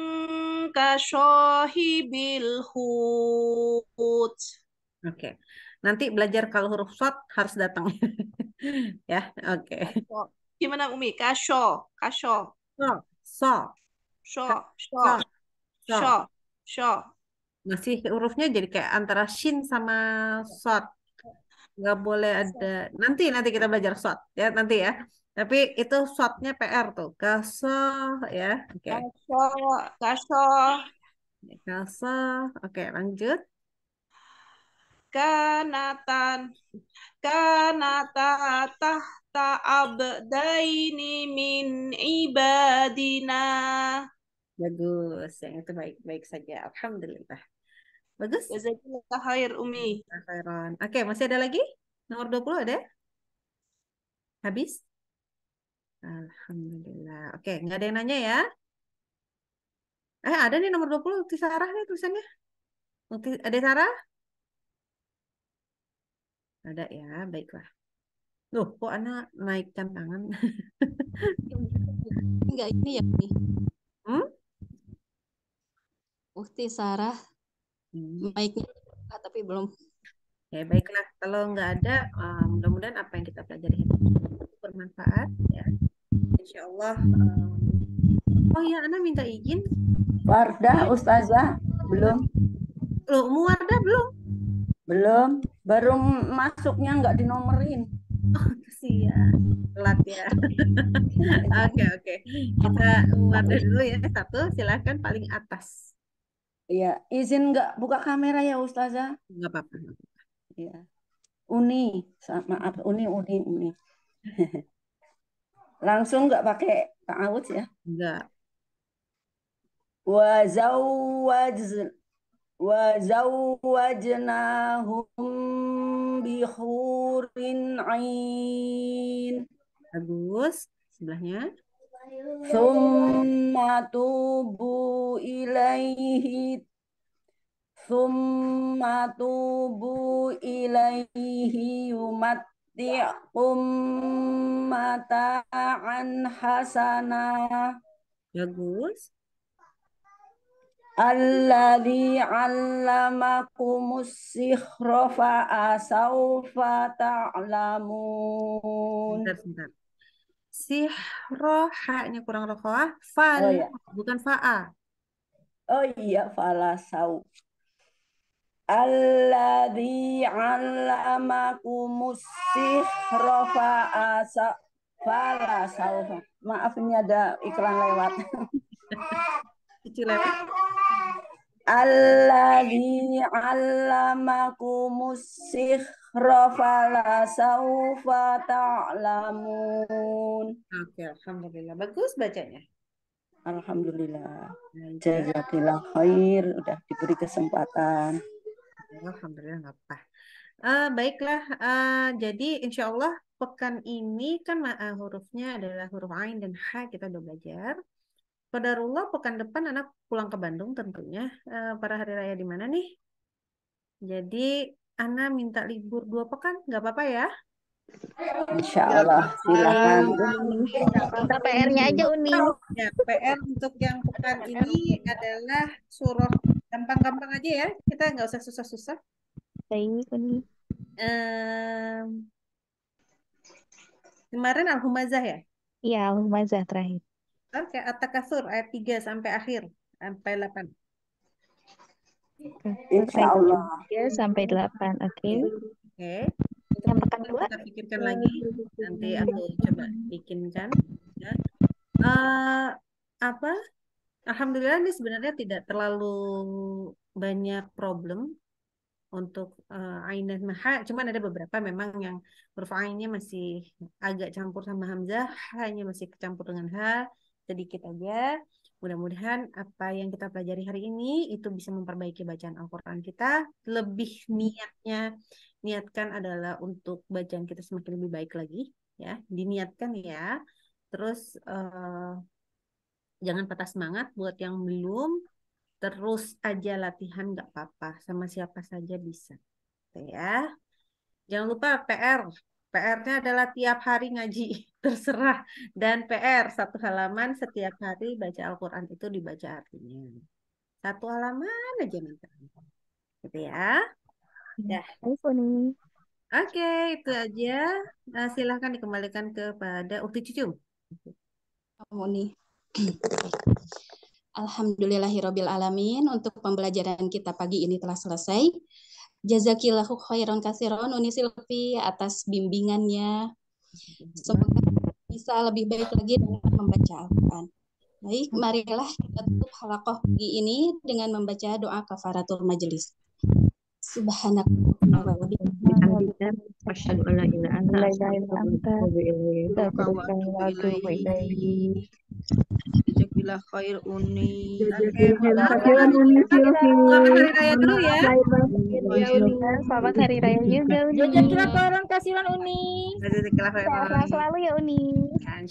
kasohibil hut. Oke. Nanti belajar kalau huruf sot harus datang. ya, oke. Okay gimana Umi? Kasho, kasho. So, so. So, so. So, so. Masih hurufnya jadi kayak antara shin sama sot. Nggak boleh ada. Nanti nanti kita belajar sot ya nanti ya. Tapi itu shotnya PR tuh. Kaso ya. Oke. Okay. Kaso, kaso. Kaso. Oke, okay, lanjut. Kanatan. Kanatan abdaini min ibadina. Bagus, yang itu baik-baik saja. Alhamdulillah. Bagus. Jazakallah khair Umi. Khairan. Oke, okay, masih ada lagi? Nomor 20 ada? Habis? Alhamdulillah. Oke, okay, nggak ada yang nanya ya? Eh, ada nih nomor 20 Ukti Sarah nih tulisannya. Ukti, ada Sarah? Ada ya, baiklah. Loh, kok anak naikkan tangan? Enggak ini ya, nih. Hmm? Ukti Sarah hmm. baiknya tapi belum. Ya, baiklah. Kalau nggak ada, uh, mudah-mudahan apa yang kita pelajari hari ini bermanfaat ya. Insya Allah. Um... Eh, oh ya, Ana minta izin. Wardah, Ustazah, belum. Loh, Muwardah belum? Belum. Baru masuknya nggak dinomerin. Oh, Telat ya. Oke, oke. Kita warna dulu ya. Satu, silahkan paling atas. Iya, izin nggak buka kamera ya Ustazah? Nggak apa-apa. Iya. Uni, maaf, Uni, Uni, Uni. Langsung nggak pakai ta'awud ya? Nggak. Wa zawwaj wa hum bihurin ain. Bagus. Sebelahnya. Thumma tubu ilaihi Thumma tubu ilaihi yumatti'kum mata'an hasana. Bagus. Alladhi 'allamakumus sihra fa asaufa ta'lamun. Bentar, bentar. Sihra ha kurang rokoah. Fal, oh, iya. bukan fa'a. Oh iya, fala saw. Alladhi 'allamakumus sihra fa asa Maaf ini ada iklan lewat. Cuci lewat. Alladhi allamakumus sihra fala saufa ta'lamun. Oke, Alhamdulillah. Bagus bacanya. Alhamdulillah. Jazakallah khair. Udah diberi kesempatan. Alhamdulillah nggak apa. Uh, eh, baiklah, uh, jadi insya Allah pekan ini kan uh, hurufnya adalah huruf ain dan ha kita udah belajar. Pada pekan depan anak pulang ke Bandung tentunya uh, para hari raya di mana nih? Jadi Ana minta libur dua pekan, nggak apa-apa ya? Insya Allah, silakan. Kita PR-nya aja Uni. Ya, PR untuk yang pekan ini adalah suruh gampang-gampang aja ya. Kita nggak usah susah-susah. Baik Uni. Um, kemarin Alhumazah ya? Iya, Alhumazah terakhir. Ntar kayak kasur ayat 3 sampai akhir sampai 8. Insya Allah. sampai 8. Oke. Oke. Yang Kita pikirkan lagi. Nanti aku coba bikinkan. Ya. Uh, apa? Alhamdulillah ini sebenarnya tidak terlalu banyak problem untuk uh, eh, ainah maha cuman ada beberapa memang yang huruf ainnya masih agak campur sama hamzah hanya masih kecampur dengan h sedikit aja. Mudah-mudahan apa yang kita pelajari hari ini itu bisa memperbaiki bacaan Al-Quran kita. Lebih niatnya, niatkan adalah untuk bacaan kita semakin lebih baik lagi. ya Diniatkan ya. Terus uh, jangan patah semangat buat yang belum. Terus aja latihan gak apa-apa. Sama siapa saja bisa. Gitu ya. Jangan lupa PR PR-nya adalah tiap hari ngaji, terserah. Dan PR satu halaman setiap hari baca Al-Quran itu dibaca artinya. Satu halaman aja nanti. Gitu ya. Ya. Oke, okay, itu aja. Nah, silahkan dikembalikan kepada Ukti Cucu. Oh, nih. alamin untuk pembelajaran kita pagi ini telah selesai. Jazakillahu khairan kasiron Silvi atas bimbingannya. Semoga bisa lebih baik lagi dengan membaca Al-Quran. Baik, marilah kita tutup halakoh pagi ini dengan membaca doa kafaratul majelis. Subhanallah bila khair uni. Selamat hari raya dulu ya. Selamat hari raya juga. Jazakallah khairan kasihan uni. Selalu ya uni. Ya,